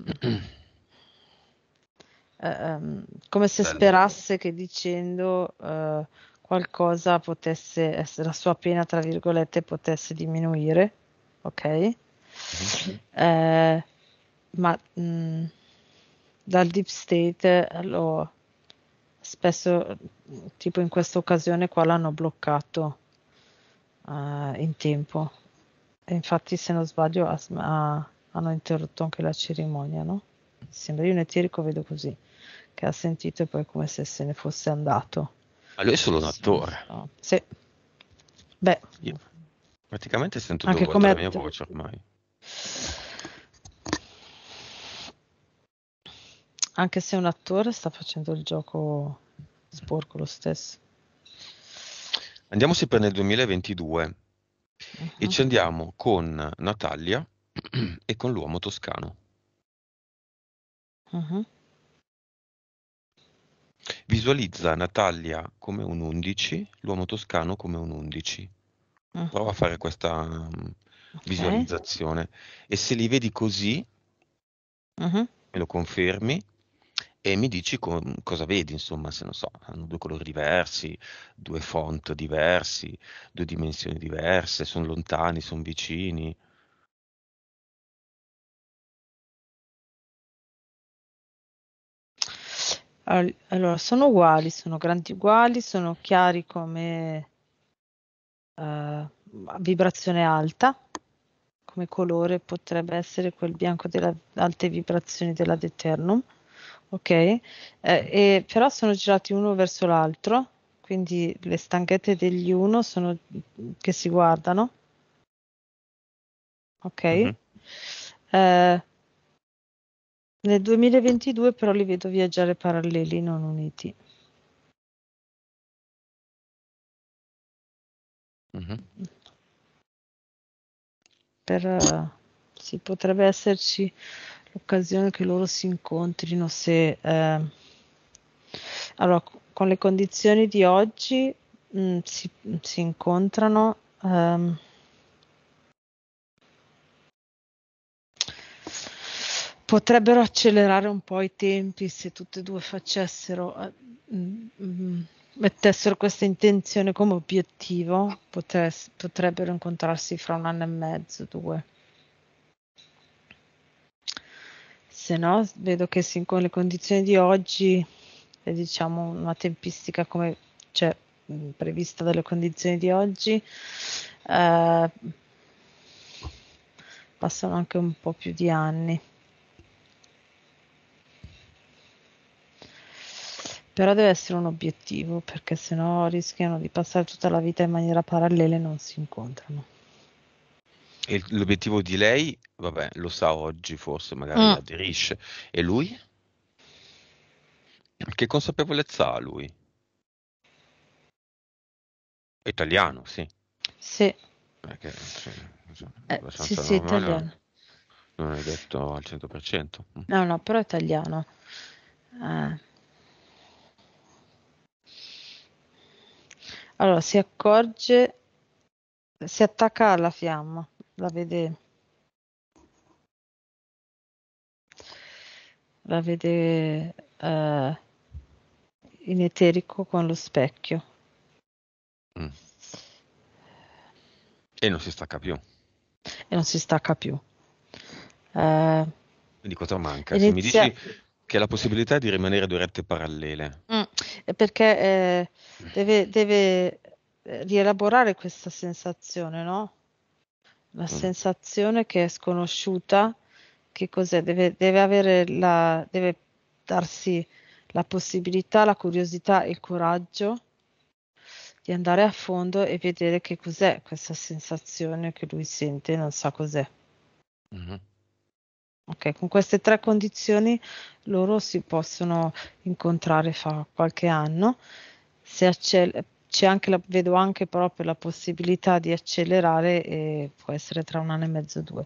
Eh, ehm, come se sperasse che dicendo eh, qualcosa potesse essere, la sua pena, tra virgolette, potesse diminuire, ok? Eh, ma mh, mm, dal deep state eh, lo, spesso, tipo in questa occasione qua, l'hanno bloccato uh, in tempo. E infatti, se non sbaglio, ha, ha, hanno interrotto anche la cerimonia, no? Sembra io in etirico vedo così, che ha sentito e poi come se se ne fosse andato. Ma ah, lui è solo un attore. No. Sì. Beh. Io praticamente sento anche due volte la mia voce ormai. Anche se un attore sta facendo il gioco sporco lo stesso. Andiamo sempre nel 2022 uh-huh. e mhm. ci andiamo con Natalia e con l'uomo toscano. Uh-huh. Visualizza Natalia come un 11, l'uomo toscano come un 11. Uh-huh. Mm. Prova a fare questa um, visualizzazione e se li vedi così, mhm. me lo confermi, e mi dici co- cosa vedi, insomma, se non so, hanno due colori diversi, due font diversi, due dimensioni diverse, sono lontani, sono vicini. Allora, sono uguali, sono grandi uguali, sono chiari come eh, vibrazione alta, come colore potrebbe essere quel bianco delle alte vibrazioni della Deternum ok? Eh, e, però sono girati uno verso l'altro, quindi le stanghette degli uno sono che si guardano, ok? Mm-hmm. Eh, nel 2022 però li vedo viaggiare paralleli, non uniti. Mm-hmm. Per, uh, sì, potrebbe esserci occasione che loro si incontrino se... Eh, allora, con le condizioni di oggi mh, mm, si, mm, si, incontrano... Um, potrebbero accelerare un po' i tempi se tutte e due facessero, mh, eh, mm, mettessero questa intenzione come obiettivo, potre, potrebbero incontrarsi fra un anno e mezzo, due. se no vedo che si, con le condizioni di oggi, eh, diciamo una tempistica come cioè, prevista dalle condizioni di oggi, eh, passano anche un po' più di anni. Però deve essere un obiettivo perché sennò rischiano di passare tutta la vita in maniera parallela e non si incontrano. E l'obiettivo di lei, vabbè, lo sa oggi forse, magari mm. aderisce. E lui? Che consapevolezza ha lui? Italiano, sì. Sì. Perché, eh, cioè, eh, sì, sì, normale, italiano. Non è detto al 100%. No, no, però italiano. Eh. Allora, si accorge, si attacca alla fiamma la vede la vede uh, in eterico con lo specchio mm. e non si stacca più e non si stacca più uh, eh, quindi cosa manca? Inizia... Se mi dici che la possibilità di rimanere due rette parallele. Mm, perché eh, deve, deve, rielaborare questa sensazione, no? La mm. sensazione che è sconosciuta, che cos'è? Deve, deve avere la, deve darsi la possibilità, la curiosità e il coraggio di andare a fondo e vedere che cos'è questa sensazione che lui sente e non sa cos'è. Mm-hmm. Ok, con queste tre condizioni loro si possono incontrare fra qualche anno. Se accel- c'è anche la, vedo anche proprio la possibilità di accelerare e può essere tra un anno e mezzo due.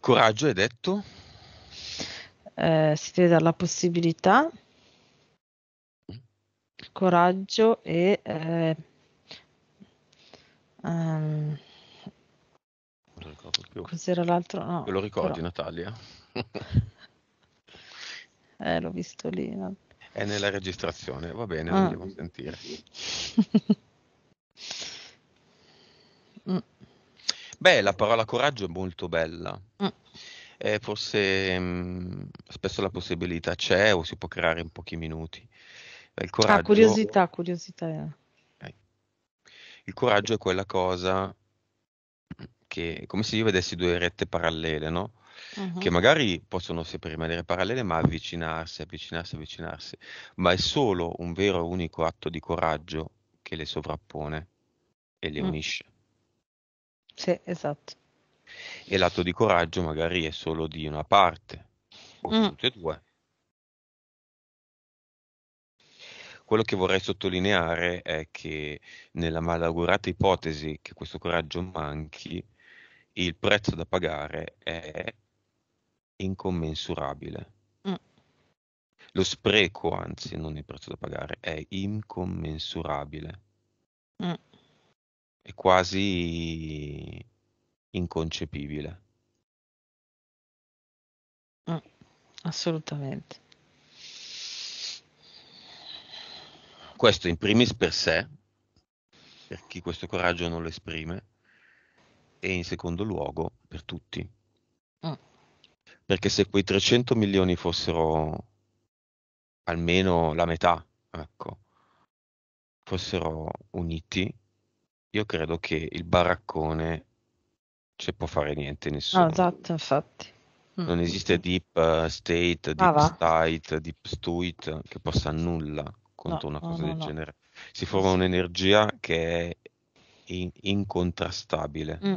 Coraggio, hai detto? Eh, si deve dare la possibilità, coraggio e eh, um, non ricordo più. Cos'era l'altro? No, lo ricordi, però... Natalia? Eh, l'ho visto lì. Vabbè. È nella registrazione, va bene, ah. andiamo a sentire. mm. Beh, la parola coraggio è molto bella. Mm. Eh, forse mh, mm, spesso la possibilità c'è o si può creare in pochi minuti. Il ah, coraggio, ah, curiosità, curiosità. Eh. Il coraggio è quella cosa che, come se io vedessi due rette parallele, no? uh-huh. che magari possono sempre rimanere parallele, ma avvicinarsi, avvicinarsi, avvicinarsi. Ma è solo un vero e unico atto di coraggio che le sovrappone e le mm. unisce. Sì, esatto. E l'atto di coraggio magari è solo di una parte, o di mm. tutte e due. quello che vorrei sottolineare è che nella malaugurata ipotesi che questo coraggio manchi, il prezzo da pagare è incommensurabile. Mm. Lo spreco, anzi, non il prezzo da pagare, è incommensurabile. Mm. È quasi inconcepibile. Mm. Assolutamente. Questo in primis per sé, per chi questo coraggio non lo esprime, e in secondo luogo per tutti. Mm perché se quei 300 milioni fossero almeno la metà, ecco, fossero uniti, io credo che il baraccone ci può fare niente nessuno. No, esatto, infatti. Mm. Non esiste deep eh, ah, state, deep ah, state, deep state che possa nulla contro no, una cosa no, del no. genere. Si forma un'energia che è in- incontrastabile mm.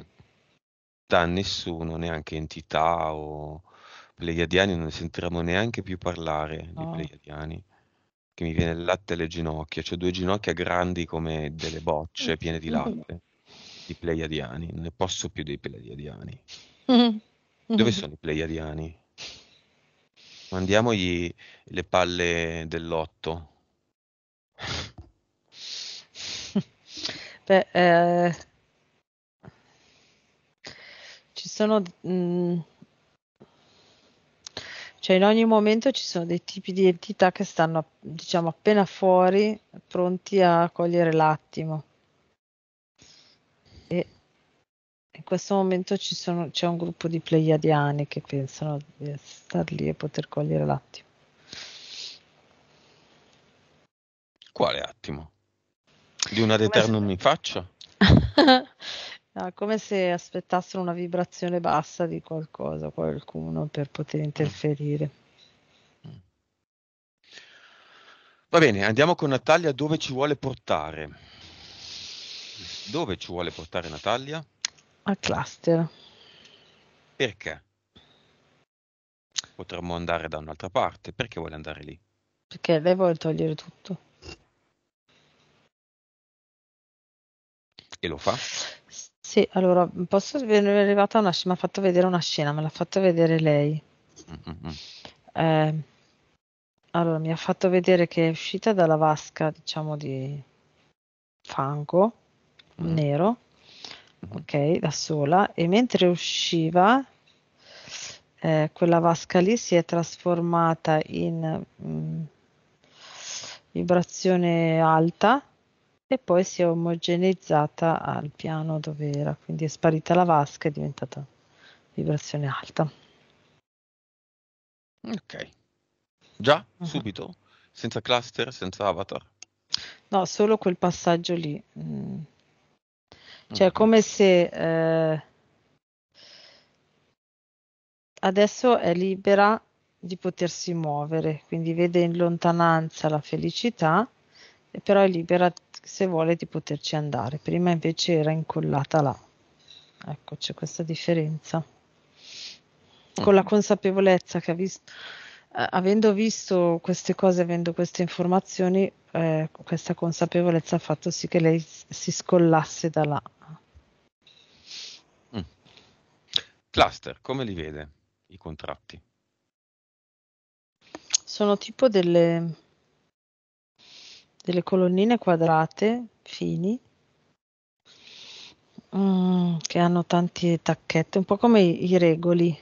da nessuno, neanche entità o Pleiadiani non ne sentiamo neanche più parlare no. di Pleiadiani che mi viene il latte alle ginocchia, cioè due ginocchia grandi come delle bocce mm. piene di latte di Pleiadiani, non ne posso più dei Pleiadiani. Mm. Dove sono i Pleiadiani? Mandiamogli le palle dell'otto. Beh, eh, ci sono mh, mm, cioè in ogni momento ci sono dei tipi di entità che stanno, diciamo, appena fuori, pronti a cogliere l'attimo. E in questo momento sono, c'è un gruppo di pleiadiani che pensano di star lì e poter cogliere l'attimo. Quale attimo? Di una deternum in faccia? Ah, come se aspettassero una vibrazione bassa di qualcosa, qualcuno per poter mm. interferire. Mm. Va bene, andiamo con Natalia dove ci vuole portare. Dove ci vuole portare Natalia? A cluster. Perché? Potremmo andare da un'altra parte, perché vuole andare lì? Perché lei vuole togliere tutto. E lo fa? Sì, allora posso essere arrivata una scena, mi ha fatto vedere una scena, me l'ha fatto vedere lei. Mm-mm. Eh, allora, mi ha fatto vedere che è uscita dalla vasca, diciamo, di fango mm. nero, mm. ok, da sola, e mentre usciva, eh, quella vasca lì si è trasformata in mh, mm, vibrazione alta e poi si è omogeneizzata al piano dove era, quindi è sparita la vasca e è diventata vibrazione alta. Ok. Già, uh-huh. subito, senza cluster, senza avatar. No, solo quel passaggio lì. Mm. Cioè, okay. come se eh, adesso è libera di potersi muovere, quindi vede in lontananza la felicità però è libera se vuole di poterci andare. Prima invece era incollata là. Ecco, c'è questa differenza. Con la mm. consapevolezza che ha visto, eh, avendo visto queste cose, avendo queste informazioni, eh, questa consapevolezza ha fatto sì che lei si scollasse da là. Mm. Cluster, come li vede i contratti? Sono tipo delle delle colonnine quadrate fini mm, che hanno tanti tacchetti, un po' come i, i regoli,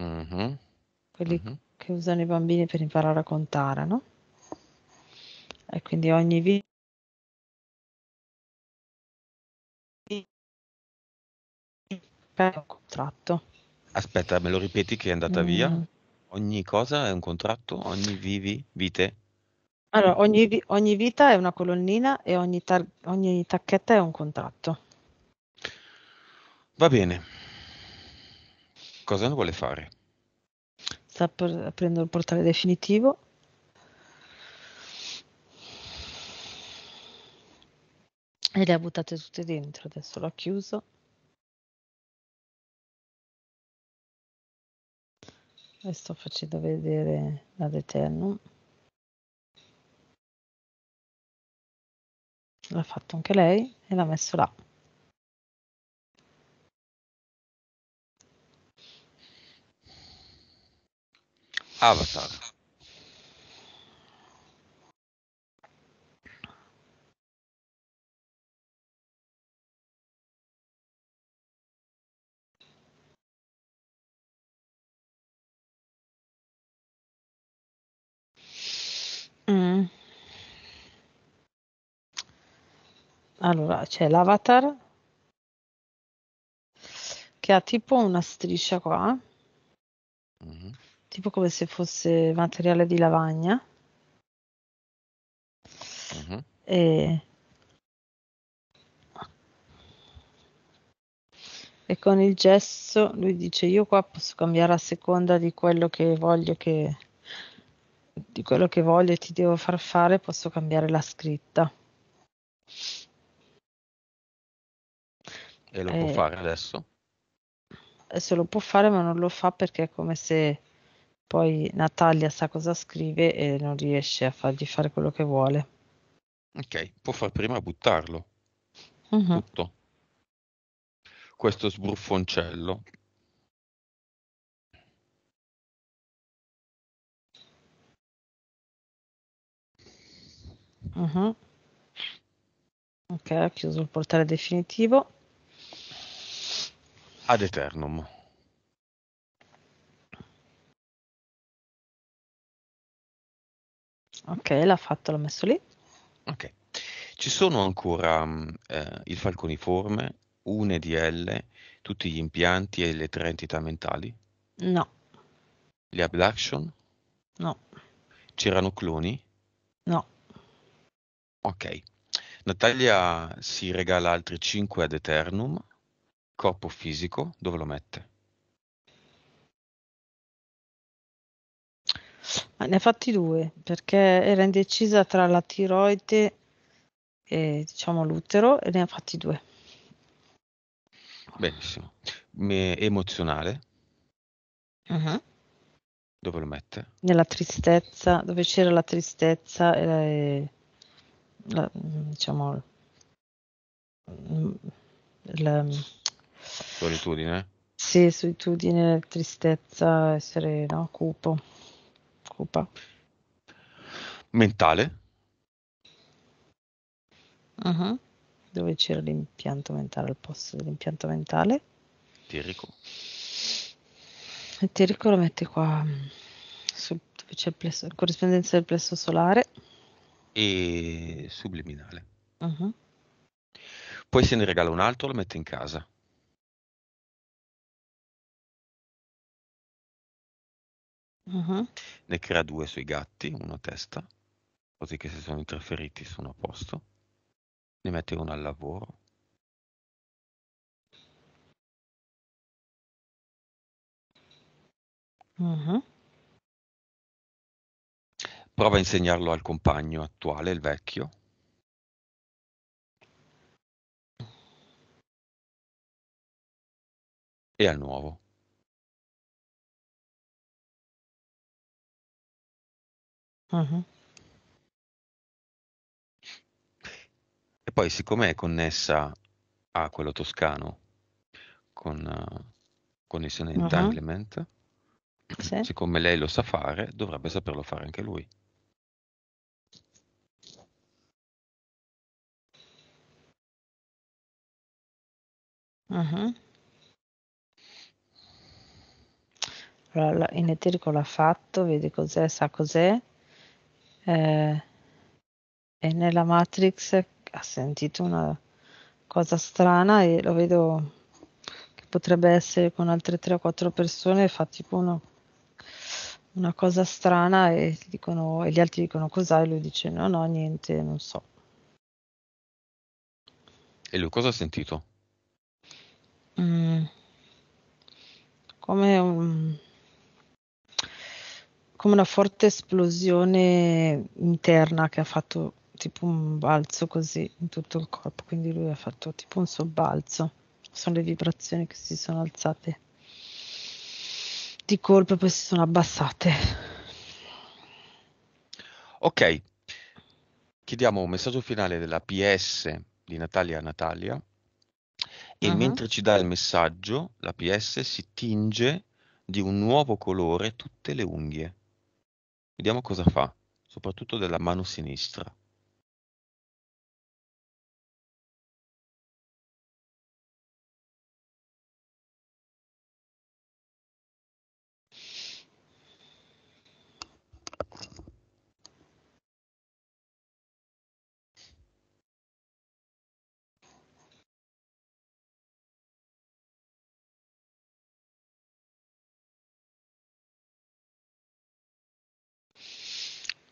mm-hmm. quelli mm-hmm. che usano i bambini per imparare a contare, no? E quindi ogni vita. video un contratto. Aspetta, me lo ripeti che è andata mm. via? Ogni cosa è un contratto? Ogni vivi, vite? Allora, ogni, ogni vita è una colonnina e ogni, tar- ogni tacchetta è un contratto. Va bene. Cosa vuole fare? Sta per- aprendo il portale definitivo. E le ha buttate tutte dentro, adesso l'ho chiuso. E sto facendo vedere la Deternum. L'ha fatto anche lei e l'ha messo là. Avatar. Allora, c'è l'avatar che ha tipo una striscia qua, mm-hmm. tipo come se fosse materiale di lavagna. Mm-hmm. E... e con il gesso lui dice io qua posso cambiare a seconda di quello che voglio che di quello che voglio e ti devo far fare posso cambiare la scritta e lo eh, può fare adesso? Adesso lo può fare, ma non lo fa perché è come se poi Natalia sa cosa scrive e non riesce a fargli fare quello che vuole. Ok, può far prima buttarlo. Uh-huh. Tutto. Questo sbruffoncello. Uh-huh. Ok, ho chiuso il portale definitivo ad eternum Ok, l'ha fatto, l'ho messo lì. Ok, Ci sono ancora mm, eh, il falconiforme, un EDL, tutti gli impianti e le tre entità mentali? No. Le abduction? No. C'erano cloni? No. Ok. Natalia si regala altri 5 ad Eternum. Corpo fisico, dove lo mette? ne ha fatti due, perché era indecisa tra la tiroide e diciamo l'utero e ne ha fatti due. Benissimo. Me- emozionale. Uh-huh. Dove lo mette? Nella tristezza, dove c'era la tristezza e, la, la, diciamo la, Solitudine? Sì, solitudine, tristezza, essere no, cupo, cupa. Mentale? Uh-huh. Dove c'era l'impianto mentale al posto dell'impianto mentale? Tirico. E Tirico lo mette qua, mm, su, dove c'è il plesso, corrispondenza del plesso solare. E subliminale. Uh-huh. Poi se ne regala un altro, lo mette in casa. Uh-huh. Ne crea due sui gatti, uno a testa, così che se sono interferiti sono a posto. Ne mette uno al lavoro. Uh-huh. Prova a insegnarlo al compagno attuale, il vecchio. E al nuovo. Mh-mh. E poi siccome è connessa a quello toscano con con il suo Mh-mh. Sì. siccome lei lo sa fare, dovrebbe saperlo fare anche lui. Mh-mh. Allora, la in eterico l'ha fatto, vedi cos'è, sa cos'è eh, e nella Matrix ha sentito una cosa strana e lo vedo che potrebbe essere con altre 3 o 4 persone fa tipo una, una cosa strana e, dicono, e gli altri dicono cos'è e lui dice no no niente non so e lui cosa ha sentito? Mm, come un come una forte esplosione interna che ha fatto tipo un balzo così in tutto il corpo, quindi lui ha fatto tipo un sobbalzo, sono le vibrazioni che si sono alzate di colpo e poi si sono abbassate. Ok, chiediamo un messaggio finale della PS di Natalia Natalia e uh-huh. mentre ci dà il messaggio la PS si tinge di un nuovo colore tutte le unghie. Vediamo cosa fa, soprattutto della mano sinistra.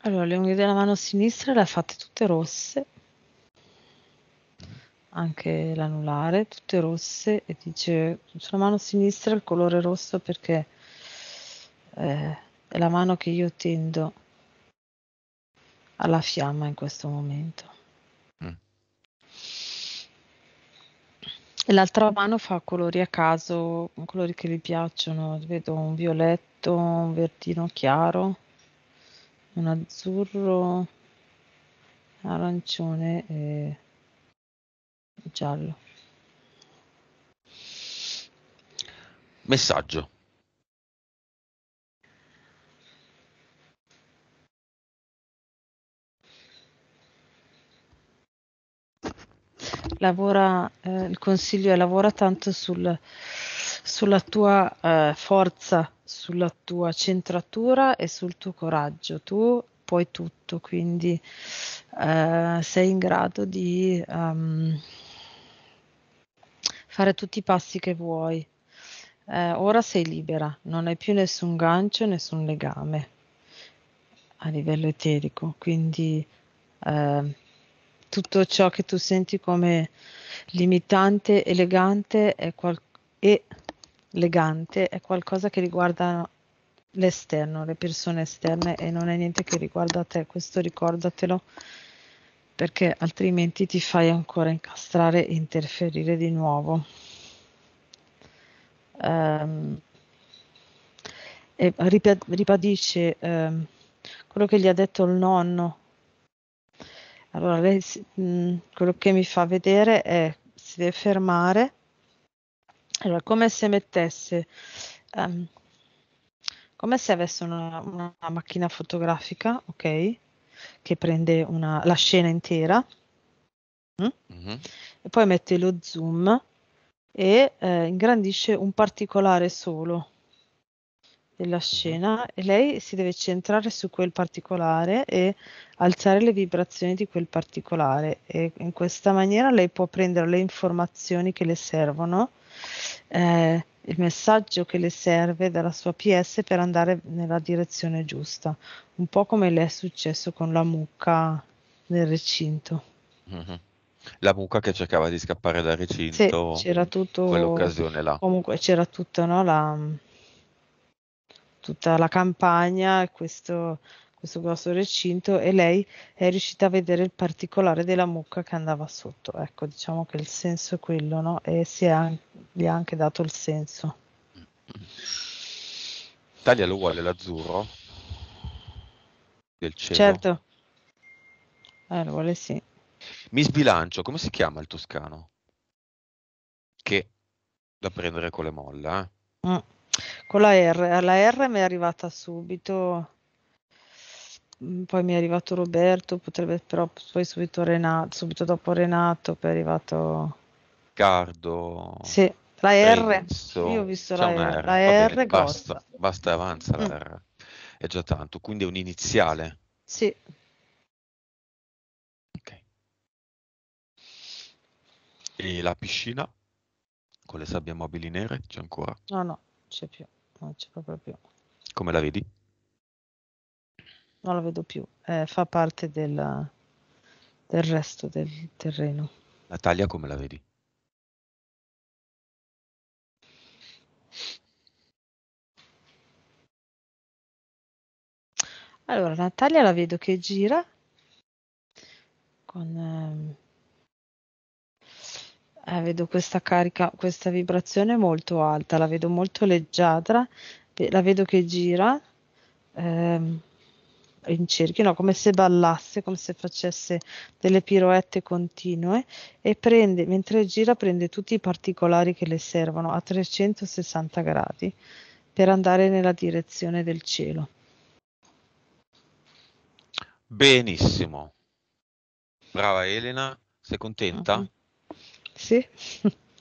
Allora, le unghie della mano sinistra le ha fatte tutte rosse, anche l'anulare, tutte rosse, e dice sulla mano sinistra il colore rosso perché eh, è la mano che io tendo alla fiamma in questo momento. Mm. E l'altra mano fa colori a caso, colori che gli piacciono, vedo un violetto, un verdino chiaro un azzurro arancione e giallo messaggio lavora eh, il consiglio è lavora tanto sul sulla tua eh, forza, sulla tua centratura e sul tuo coraggio. Tu puoi tutto, quindi eh, sei in grado di um, fare tutti i passi che vuoi. Eh, ora sei libera, non hai più nessun gancio, nessun legame a livello eterico, quindi eh, tutto ciò che tu senti come limitante, elegante è qualcosa. e legante è qualcosa che riguarda l'esterno, le persone esterne e non è niente che riguarda te, questo ricordatelo perché altrimenti ti fai ancora incastrare e interferire di nuovo. Um, e ribadisce um, quello che gli ha detto il nonno. Allora, lei, mh, quello che mi fa vedere è si deve fermare allora, come se mettesse, ehm, come se avesse una, una, macchina fotografica, ok, che prende una, la scena intera, mm? mm-hmm. e poi mette lo zoom e eh, ingrandisce un particolare solo della mm-hmm. scena e lei si deve centrare su quel particolare e alzare le vibrazioni di quel particolare e in questa maniera lei può prendere le informazioni che le servono eh, il messaggio che le serve dalla sua PS per andare nella direzione giusta, un po' come le è successo con la mucca nel recinto. Mm-hmm. La mucca che cercava di scappare dal recinto, sì, c'era tutto, quell'occasione là. Comunque c'era tutto, no, la, tutta la campagna e questo questo grosso recinto e lei è riuscita a vedere il particolare della mucca che andava sotto. Ecco, diciamo che il senso è quello, no? E si è an- gli ha anche dato il senso. Italia lo vuole l'azzurro del cielo? Certo. Eh, lo vuole sì. Mi sbilancio, come si chiama il toscano? Che da prendere con le molla. Eh? Mm. Con la R, la R mi è arrivata subito Mm, poi mi è arrivato Roberto, potrebbe però poi subito, Renato, subito dopo Renato, poi è arrivato Riccardo. Sì, la R. Io ho visto C'è la R. R. bene, basta, basta e avanza la mm. R. È già tanto, quindi è un iniziale. Sì. Ok. E la piscina con le sabbie mobili nere c'è ancora? No, no, c'è più, non c'è proprio più. Come la vedi? non la vedo più, eh, fa parte della, del resto del terreno. La taglia come la vedi? Allora, Natalia la vedo che gira con... Ehm, eh, vedo questa carica, questa vibrazione molto alta, la vedo molto leggiadra, la vedo che gira. Eh, in cerchio, no, come se ballasse, come se facesse delle piroette continue e prende, mentre gira prende tutti i particolari che le servono a 360 gradi per andare nella direzione del cielo. Benissimo. Brava Elena, sei contenta? Uh-huh. Sì.